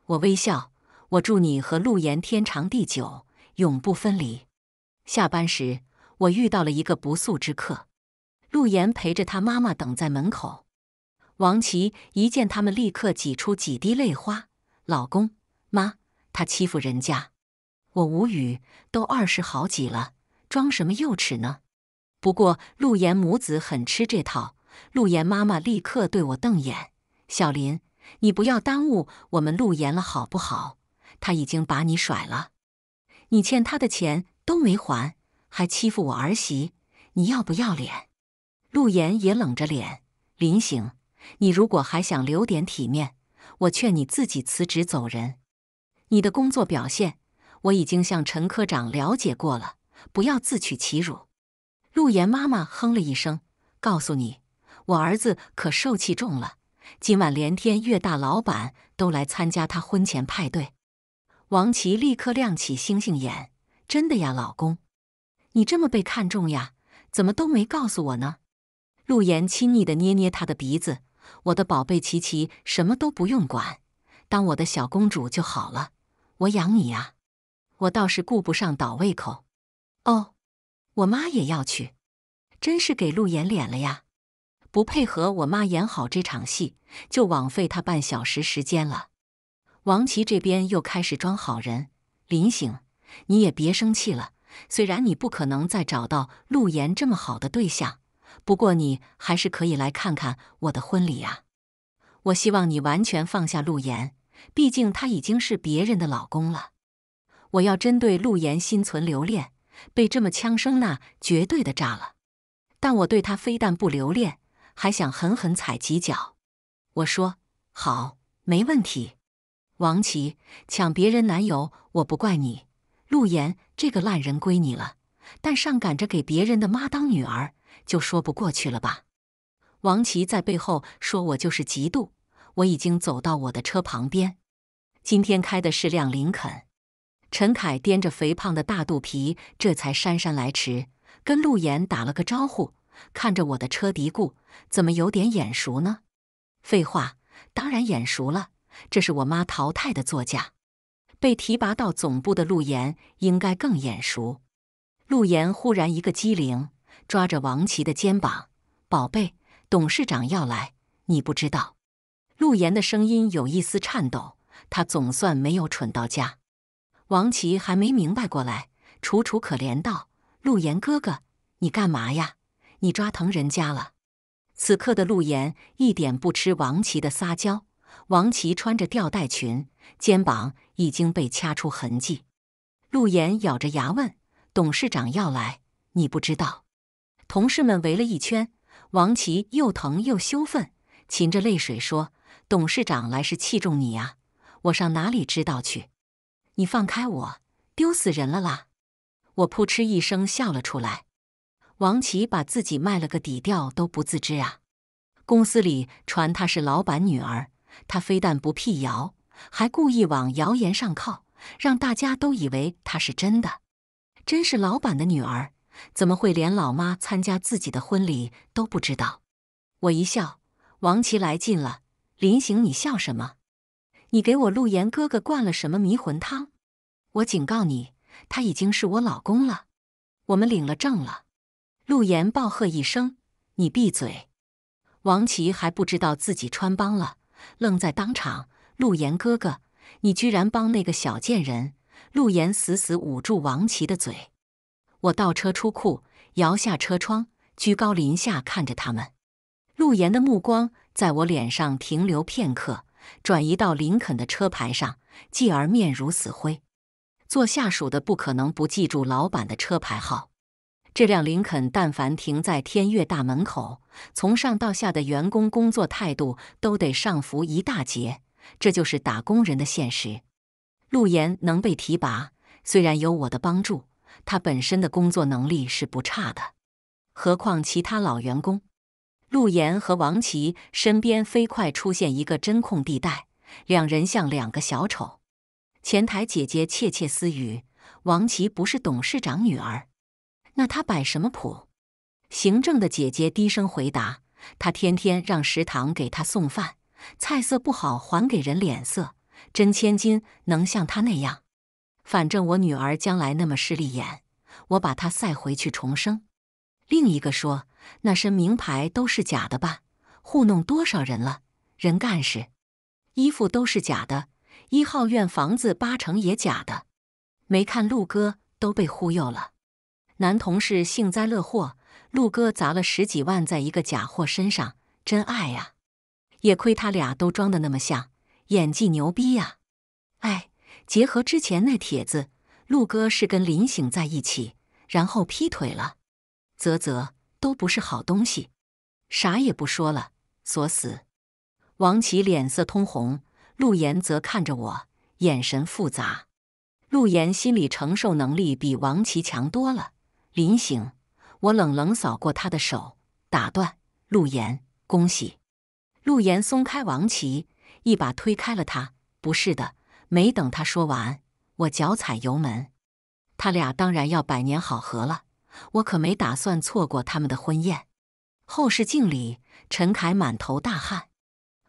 我微笑。我祝你和陆岩天长地久，永不分离。下班时，我遇到了一个不速之客，陆岩陪着他妈妈等在门口。王琦一见他们，立刻挤出几滴泪花：“老公，妈，他欺负人家。”我无语，都二十好几了，装什么幼齿呢？不过陆岩母子很吃这套，陆岩妈妈立刻对我瞪眼：“小林，你不要耽误我们陆岩了，好不好？”他已经把你甩了，你欠他的钱都没还，还欺负我儿媳，你要不要脸？陆岩也冷着脸，林醒，你如果还想留点体面，我劝你自己辞职走人。你的工作表现我已经向陈科长了解过了，不要自取其辱。陆岩妈妈哼了一声，告诉你，我儿子可受气重了，今晚连天越大老板都来参加他婚前派对。王琦立刻亮起星星眼，真的呀，老公，你这么被看中呀？怎么都没告诉我呢？陆岩亲昵的捏捏他的鼻子，我的宝贝琪琪什么都不用管，当我的小公主就好了，我养你呀。我倒是顾不上倒胃口。哦，我妈也要去，真是给陆岩脸了呀。不配合我妈演好这场戏，就枉费她半小时时间了。王琦这边又开始装好人。林醒，你也别生气了。虽然你不可能再找到陆岩这么好的对象，不过你还是可以来看看我的婚礼啊！我希望你完全放下陆岩，毕竟他已经是别人的老公了。我要针对陆岩心存留恋，被这么枪声那绝对的炸了。但我对他非但不留恋，还想狠狠踩几脚。我说好，没问题。王琦抢别人男友，我不怪你。陆岩这个烂人归你了，但上赶着给别人的妈当女儿，就说不过去了吧？王琦在背后说我就是嫉妒。我已经走到我的车旁边，今天开的是辆林肯。陈凯掂着肥胖的大肚皮，这才姗姗来迟，跟陆岩打了个招呼，看着我的车嘀咕：“怎么有点眼熟呢？”废话，当然眼熟了。这是我妈淘汰的座驾，被提拔到总部的陆岩应该更眼熟。陆岩忽然一个机灵，抓着王琦的肩膀：“宝贝，董事长要来，你不知道？”陆岩的声音有一丝颤抖，他总算没有蠢到家。王琦还没明白过来，楚楚可怜道：“陆岩哥哥，你干嘛呀？你抓疼人家了。”此刻的陆岩一点不吃王琦的撒娇。王琦穿着吊带裙，肩膀已经被掐出痕迹。陆岩咬着牙问：“董事长要来，你不知道？”同事们围了一圈，王琦又疼又羞愤，噙着泪水说：“董事长来是器重你啊，我上哪里知道去？你放开我，丢死人了啦！”我扑哧一声笑了出来。王琦把自己卖了个底调都不自知啊！公司里传她是老板女儿。他非但不辟谣，还故意往谣言上靠，让大家都以为他是真的。真是老板的女儿，怎么会连老妈参加自己的婚礼都不知道？我一笑，王琦来劲了：“林行，你笑什么？你给我陆岩哥哥灌了什么迷魂汤？我警告你，他已经是我老公了，我们领了证了。”陆岩暴喝一声：“你闭嘴！”王琦还不知道自己穿帮了。愣在当场，陆岩哥哥，你居然帮那个小贱人！陆岩死死捂住王琦的嘴。我倒车出库，摇下车窗，居高临下看着他们。陆岩的目光在我脸上停留片刻，转移到林肯的车牌上，继而面如死灰。做下属的不可能不记住老板的车牌号。这辆林肯，但凡停在天悦大门口，从上到下的员工工作态度都得上浮一大截。这就是打工人的现实。陆岩能被提拔，虽然有我的帮助，他本身的工作能力是不差的。何况其他老员工，陆岩和王琦身边飞快出现一个真空地带，两人像两个小丑。前台姐姐窃窃私语：“王琦不是董事长女儿。”那他摆什么谱？行政的姐姐低声回答：“他天天让食堂给他送饭，菜色不好还给人脸色，真千金能像他那样？反正我女儿将来那么势利眼，我把她塞回去重生。”另一个说：“那身名牌都是假的吧？糊弄多少人了？人干事，衣服都是假的，一号院房子八成也假的，没看陆哥都被忽悠了。”男同事幸灾乐祸，陆哥砸了十几万在一个假货身上，真爱呀！也亏他俩都装的那么像，演技牛逼呀！哎，结合之前那帖子，陆哥是跟林醒在一起，然后劈腿了，啧啧，都不是好东西。啥也不说了，锁死。王琦脸色通红，陆岩则看着我，眼神复杂。陆岩心理承受能力比王琦强多了。临行，我冷冷扫过他的手，打断陆岩：“恭喜。”陆岩松开王琦，一把推开了他。“不是的。”没等他说完，我脚踩油门。他俩当然要百年好合了，我可没打算错过他们的婚宴。后视镜里，陈凯满头大汗。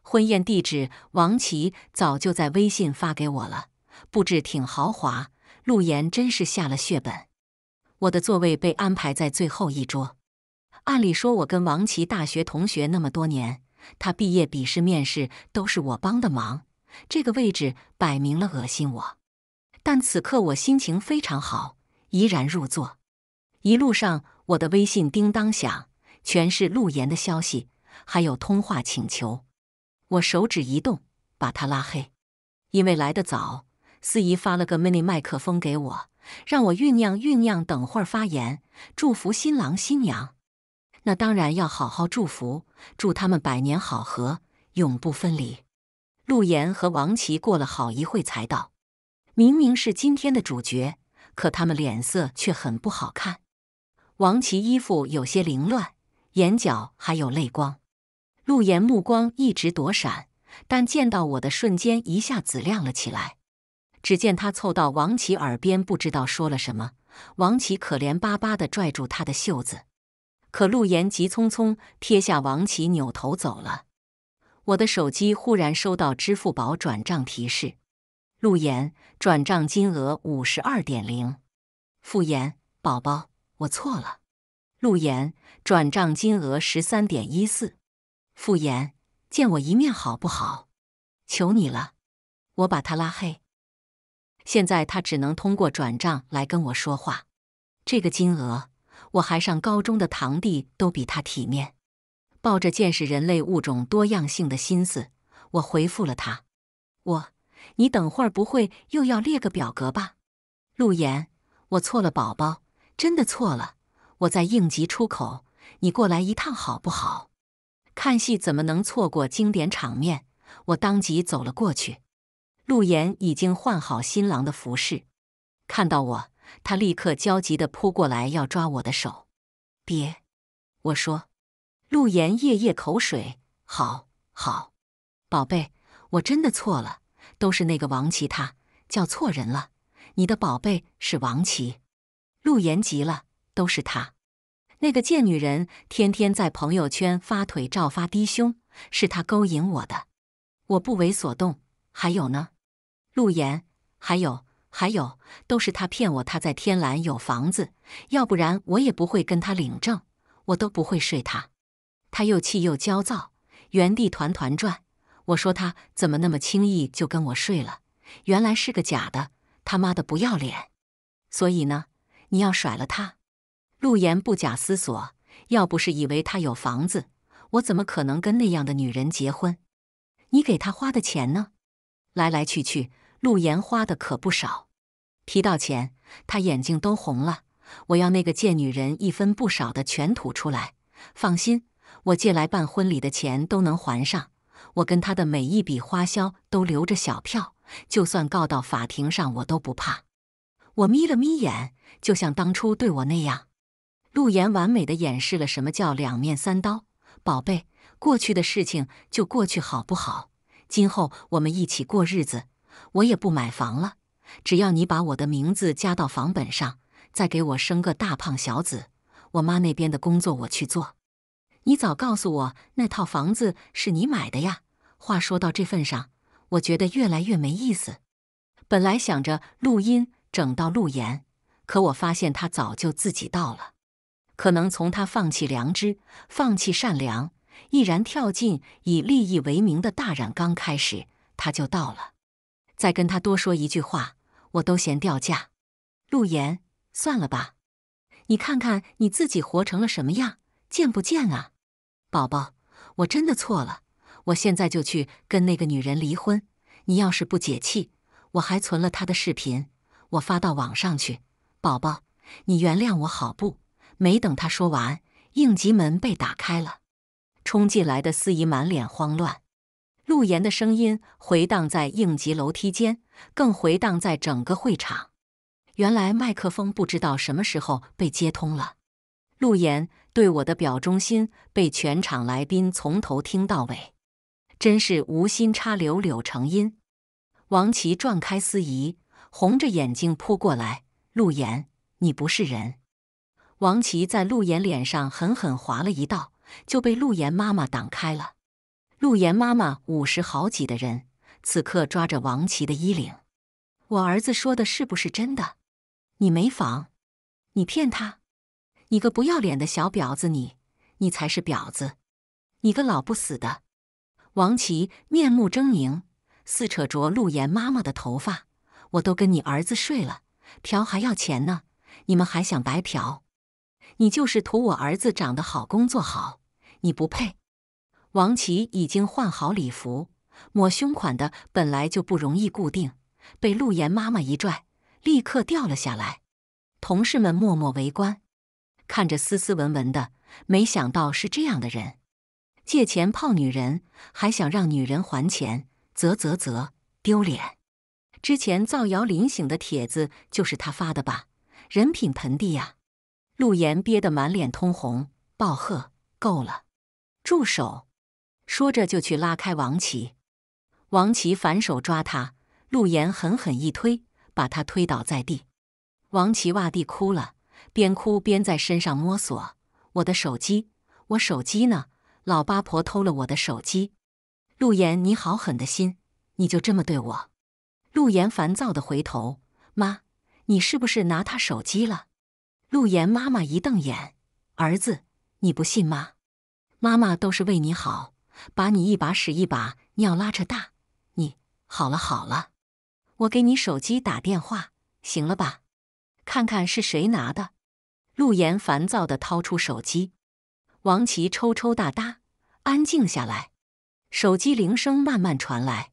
婚宴地址，王琦早就在微信发给我了。布置挺豪华，陆岩真是下了血本。我的座位被安排在最后一桌，按理说我跟王琦大学同学那么多年，他毕业笔试面试都是我帮的忙，这个位置摆明了恶心我。但此刻我心情非常好，怡然入座。一路上我的微信叮当响，全是陆岩的消息，还有通话请求。我手指一动，把他拉黑。因为来得早，司仪发了个 mini 麦克风给我。让我酝酿酝酿，等会儿发言，祝福新郎新娘。那当然要好好祝福，祝他们百年好合，永不分离。陆岩和王琦过了好一会才到，明明是今天的主角，可他们脸色却很不好看。王琦衣服有些凌乱，眼角还有泪光。陆岩目光一直躲闪，但见到我的瞬间一下子亮了起来。只见他凑到王琦耳边，不知道说了什么。王琦可怜巴巴的拽住他的袖子，可陆岩急匆匆贴下王琦，扭头走了。我的手机忽然收到支付宝转账提示：陆岩转账金额五十二点零。傅言，宝宝，我错了。陆岩转账金额十三点一四。傅言，见我一面好不好？求你了，我把他拉黑。现在他只能通过转账来跟我说话，这个金额，我还上高中的堂弟都比他体面。抱着见识人类物种多样性的心思，我回复了他：“我，你等会儿不会又要列个表格吧？”陆岩，我错了，宝宝，真的错了。我在应急出口，你过来一趟好不好？看戏怎么能错过经典场面？我当即走了过去。陆岩已经换好新郎的服饰，看到我，他立刻焦急地扑过来要抓我的手。别，我说。陆岩咽咽口水，好，好，宝贝，我真的错了，都是那个王琦，他叫错人了。你的宝贝是王琦。陆岩急了，都是他，那个贱女人，天天在朋友圈发腿照、发低胸，是他勾引我的。我不为所动。还有呢？陆岩，还有还有，都是他骗我。他在天蓝有房子，要不然我也不会跟他领证，我都不会睡他。他又气又焦躁，原地团团转。我说他怎么那么轻易就跟我睡了？原来是个假的，他妈的不要脸！所以呢，你要甩了他。陆岩不假思索，要不是以为他有房子，我怎么可能跟那样的女人结婚？你给他花的钱呢？来来去去。陆岩花的可不少，提到钱，他眼睛都红了。我要那个贱女人一分不少的全吐出来。放心，我借来办婚礼的钱都能还上。我跟他的每一笔花销都留着小票，就算告到法庭上，我都不怕。我眯了眯眼，就像当初对我那样。陆岩完美的掩饰了什么叫两面三刀。宝贝，过去的事情就过去好不好？今后我们一起过日子。我也不买房了，只要你把我的名字加到房本上，再给我生个大胖小子，我妈那边的工作我去做。你早告诉我那套房子是你买的呀！话说到这份上，我觉得越来越没意思。本来想着录音整到陆岩，可我发现他早就自己到了。可能从他放弃良知、放弃善良，毅然跳进以利益为名的大染缸开始，他就到了。再跟他多说一句话，我都嫌掉价。陆岩，算了吧，你看看你自己活成了什么样，贱不贱啊？宝宝，我真的错了，我现在就去跟那个女人离婚。你要是不解气，我还存了他的视频，我发到网上去。宝宝，你原谅我好不？没等他说完，应急门被打开了，冲进来的司仪满脸慌乱。陆岩的声音回荡在应急楼梯间，更回荡在整个会场。原来麦克风不知道什么时候被接通了。陆岩对我的表忠心被全场来宾从头听到尾，真是无心插柳柳成荫。王琦撞开司仪，红着眼睛扑过来：“陆岩，你不是人！”王琦在陆岩脸上狠狠划了一道，就被陆岩妈妈挡开了。陆岩妈妈五十好几的人，此刻抓着王琦的衣领：“我儿子说的是不是真的？你没房，你骗他，你个不要脸的小婊子！你，你才是婊子！你个老不死的！”王琦面目狰狞，撕扯着陆岩妈妈的头发：“我都跟你儿子睡了，嫖还要钱呢！你们还想白嫖？你就是图我儿子长得好，工作好，你不配！”王琦已经换好礼服，抹胸款的本来就不容易固定，被陆岩妈妈一拽，立刻掉了下来。同事们默默围观，看着斯斯文文的，没想到是这样的人，借钱泡女人，还想让女人还钱，啧啧啧，丢脸！之前造谣林醒的帖子就是他发的吧？人品盆地呀！陆岩憋得满脸通红，暴喝：“够了，住手！”说着就去拉开王琦，王琦反手抓他，陆岩狠狠一推，把他推倒在地。王琦哇地哭了，边哭边在身上摸索：“我的手机，我手机呢？老八婆偷了我的手机！”陆岩，你好狠的心，你就这么对我？陆岩烦躁的回头：“妈，你是不是拿他手机了？”陆岩妈妈一瞪眼：“儿子，你不信吗？妈妈都是为你好。”把你一把屎一把尿拉扯大，你好了好了，我给你手机打电话，行了吧？看看是谁拿的。陆岩烦躁的掏出手机，王琦抽抽哒哒，安静下来。手机铃声慢慢传来，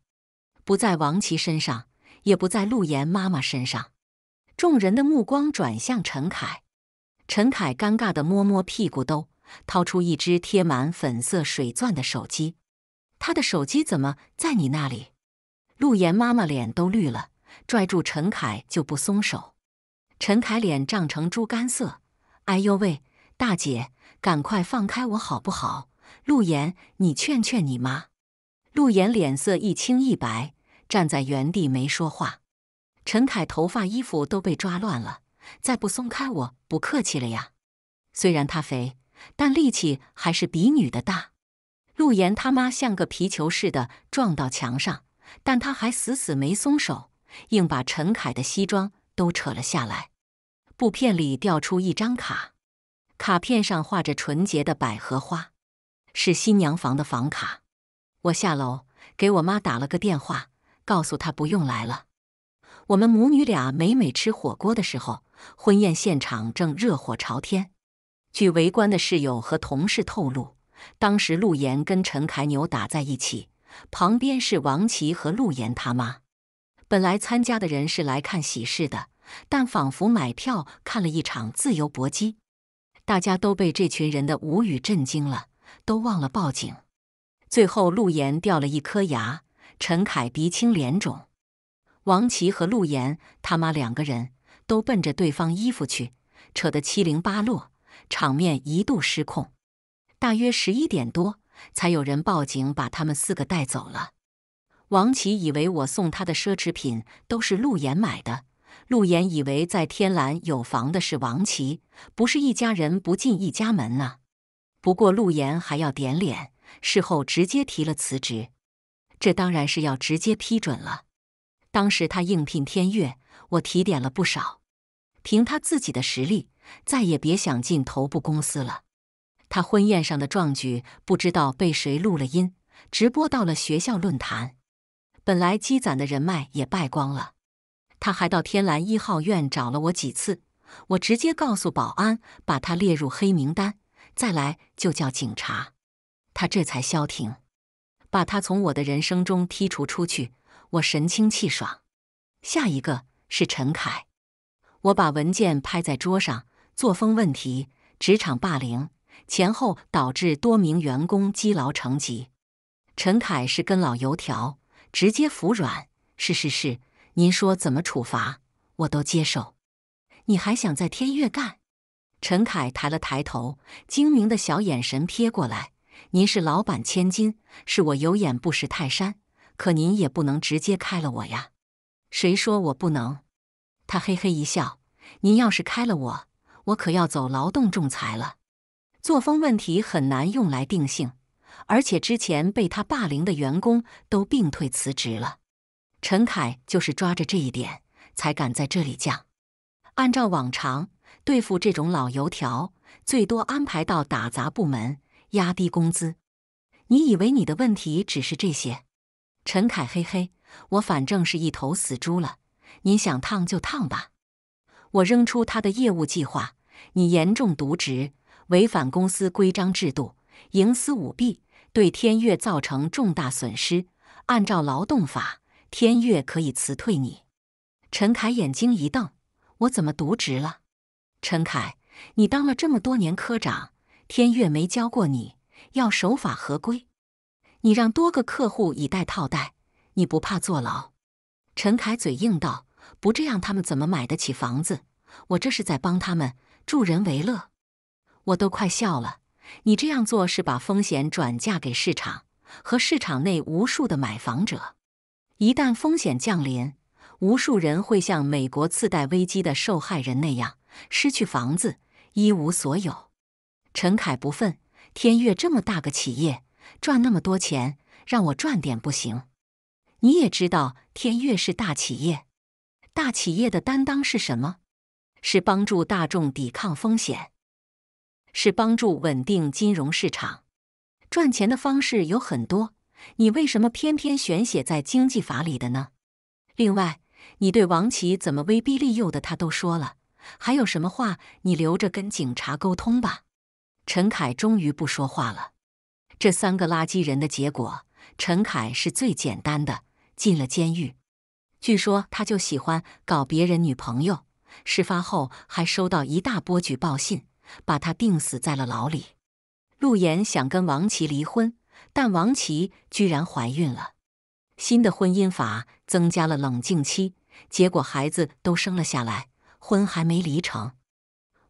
不在王琦身上，也不在陆岩妈妈身上。众人的目光转向陈凯，陈凯尴尬的摸摸屁股兜。掏出一只贴满粉色水钻的手机，他的手机怎么在你那里？陆岩妈妈脸都绿了，拽住陈凯就不松手。陈凯脸涨成猪肝色，哎呦喂，大姐，赶快放开我好不好？陆岩，你劝劝你妈。陆岩脸色一青一白，站在原地没说话。陈凯头发衣服都被抓乱了，再不松开我不客气了呀。虽然他肥。但力气还是比女的大。陆岩他妈像个皮球似的撞到墙上，但他还死死没松手，硬把陈凯的西装都扯了下来。布片里掉出一张卡，卡片上画着纯洁的百合花，是新娘房的房卡。我下楼给我妈打了个电话，告诉她不用来了。我们母女俩每每吃火锅的时候，婚宴现场正热火朝天。据围观的室友和同事透露，当时陆岩跟陈凯牛打在一起，旁边是王琦和陆岩他妈。本来参加的人是来看喜事的，但仿佛买票看了一场自由搏击，大家都被这群人的无语震惊了，都忘了报警。最后，陆岩掉了一颗牙，陈凯鼻青脸肿，王琦和陆岩他妈两个人都奔着对方衣服去，扯得七零八落。场面一度失控，大约十一点多，才有人报警把他们四个带走了。王琦以为我送他的奢侈品都是陆岩买的，陆岩以为在天蓝有房的是王琦，不是一家人不进一家门呢。不过陆岩还要点脸，事后直接提了辞职，这当然是要直接批准了。当时他应聘天悦，我提点了不少，凭他自己的实力。再也别想进头部公司了。他婚宴上的壮举不知道被谁录了音，直播到了学校论坛。本来积攒的人脉也败光了。他还到天蓝一号院找了我几次，我直接告诉保安把他列入黑名单，再来就叫警察。他这才消停，把他从我的人生中剔除出去。我神清气爽。下一个是陈凯，我把文件拍在桌上。作风问题、职场霸凌，前后导致多名员工积劳成疾。陈凯是根老油条，直接服软，是是是，您说怎么处罚我都接受。你还想在天悦干？陈凯抬了抬头，精明的小眼神瞥过来。您是老板千金，是我有眼不识泰山，可您也不能直接开了我呀。谁说我不能？他嘿嘿一笑。您要是开了我。我可要走劳动仲裁了，作风问题很难用来定性，而且之前被他霸凌的员工都病退辞职了。陈凯就是抓着这一点才敢在这里犟。按照往常对付这种老油条，最多安排到打杂部门，压低工资。你以为你的问题只是这些？陈凯嘿嘿，我反正是一头死猪了，您想烫就烫吧。我扔出他的业务计划。你严重渎职，违反公司规章制度，营私舞弊，对天悦造成重大损失。按照劳动法，天悦可以辞退你。陈凯眼睛一瞪：“我怎么渎职了？”陈凯，你当了这么多年科长，天悦没教过你要守法合规。你让多个客户以贷套贷，你不怕坐牢？陈凯嘴硬道：“不这样，他们怎么买得起房子？我这是在帮他们。”助人为乐，我都快笑了。你这样做是把风险转嫁给市场和市场内无数的买房者。一旦风险降临，无数人会像美国次贷危机的受害人那样失去房子，一无所有。陈凯不忿：天越这么大个企业，赚那么多钱，让我赚点不行？你也知道，天越是大企业，大企业的担当是什么？是帮助大众抵抗风险，是帮助稳定金融市场。赚钱的方式有很多，你为什么偏偏选写在经济法里的呢？另外，你对王琦怎么威逼利诱的，他都说了，还有什么话你留着跟警察沟通吧。陈凯终于不说话了。这三个垃圾人的结果，陈凯是最简单的，进了监狱。据说他就喜欢搞别人女朋友。事发后还收到一大波举报信，把他定死在了牢里。陆岩想跟王琦离婚，但王琦居然怀孕了。新的婚姻法增加了冷静期，结果孩子都生了下来，婚还没离成。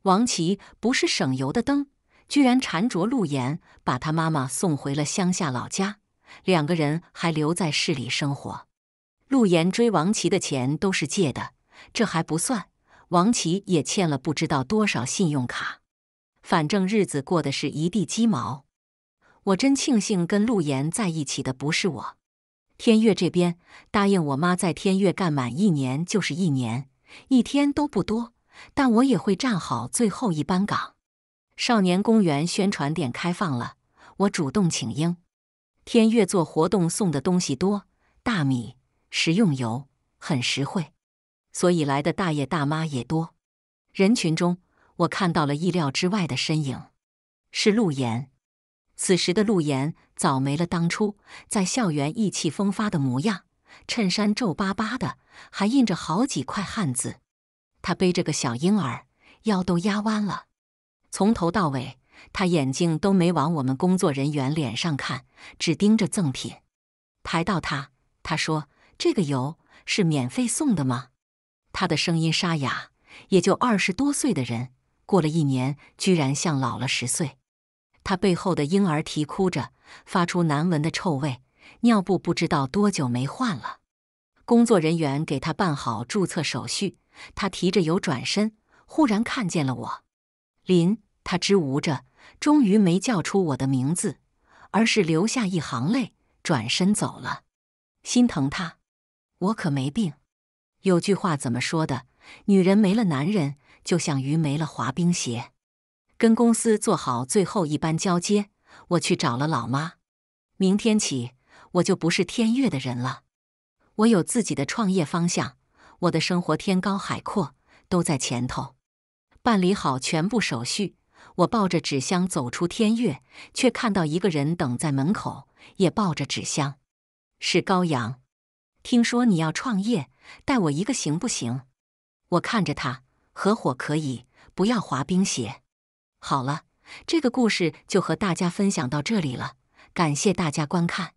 王琦不是省油的灯，居然缠着陆岩把他妈妈送回了乡下老家，两个人还留在市里生活。陆岩追王琦的钱都是借的，这还不算。王琦也欠了不知道多少信用卡，反正日子过得是一地鸡毛。我真庆幸跟陆岩在一起的不是我。天悦这边答应我妈，在天悦干满一年就是一年，一天都不多，但我也会站好最后一班岗。少年公园宣传点开放了，我主动请缨。天悦做活动送的东西多，大米、食用油很实惠。所以来的大爷大妈也多，人群中我看到了意料之外的身影，是陆岩。此时的陆岩早没了当初在校园意气风发的模样，衬衫皱巴巴的，还印着好几块汉字。他背着个小婴儿，腰都压弯了。从头到尾，他眼睛都没往我们工作人员脸上看，只盯着赠品。排到他，他说：“这个油是免费送的吗？”他的声音沙哑，也就二十多岁的人，过了一年，居然像老了十岁。他背后的婴儿啼哭着，发出难闻的臭味，尿布不知道多久没换了。工作人员给他办好注册手续，他提着油转身，忽然看见了我，林。他支吾着，终于没叫出我的名字，而是留下一行泪，转身走了。心疼他，我可没病。有句话怎么说的？女人没了男人，就像鱼没了滑冰鞋。跟公司做好最后一班交接，我去找了老妈。明天起，我就不是天悦的人了。我有自己的创业方向，我的生活天高海阔都在前头。办理好全部手续，我抱着纸箱走出天悦，却看到一个人等在门口，也抱着纸箱。是高阳。听说你要创业。带我一个行不行？我看着他，合伙可以，不要滑冰鞋。好了，这个故事就和大家分享到这里了，感谢大家观看。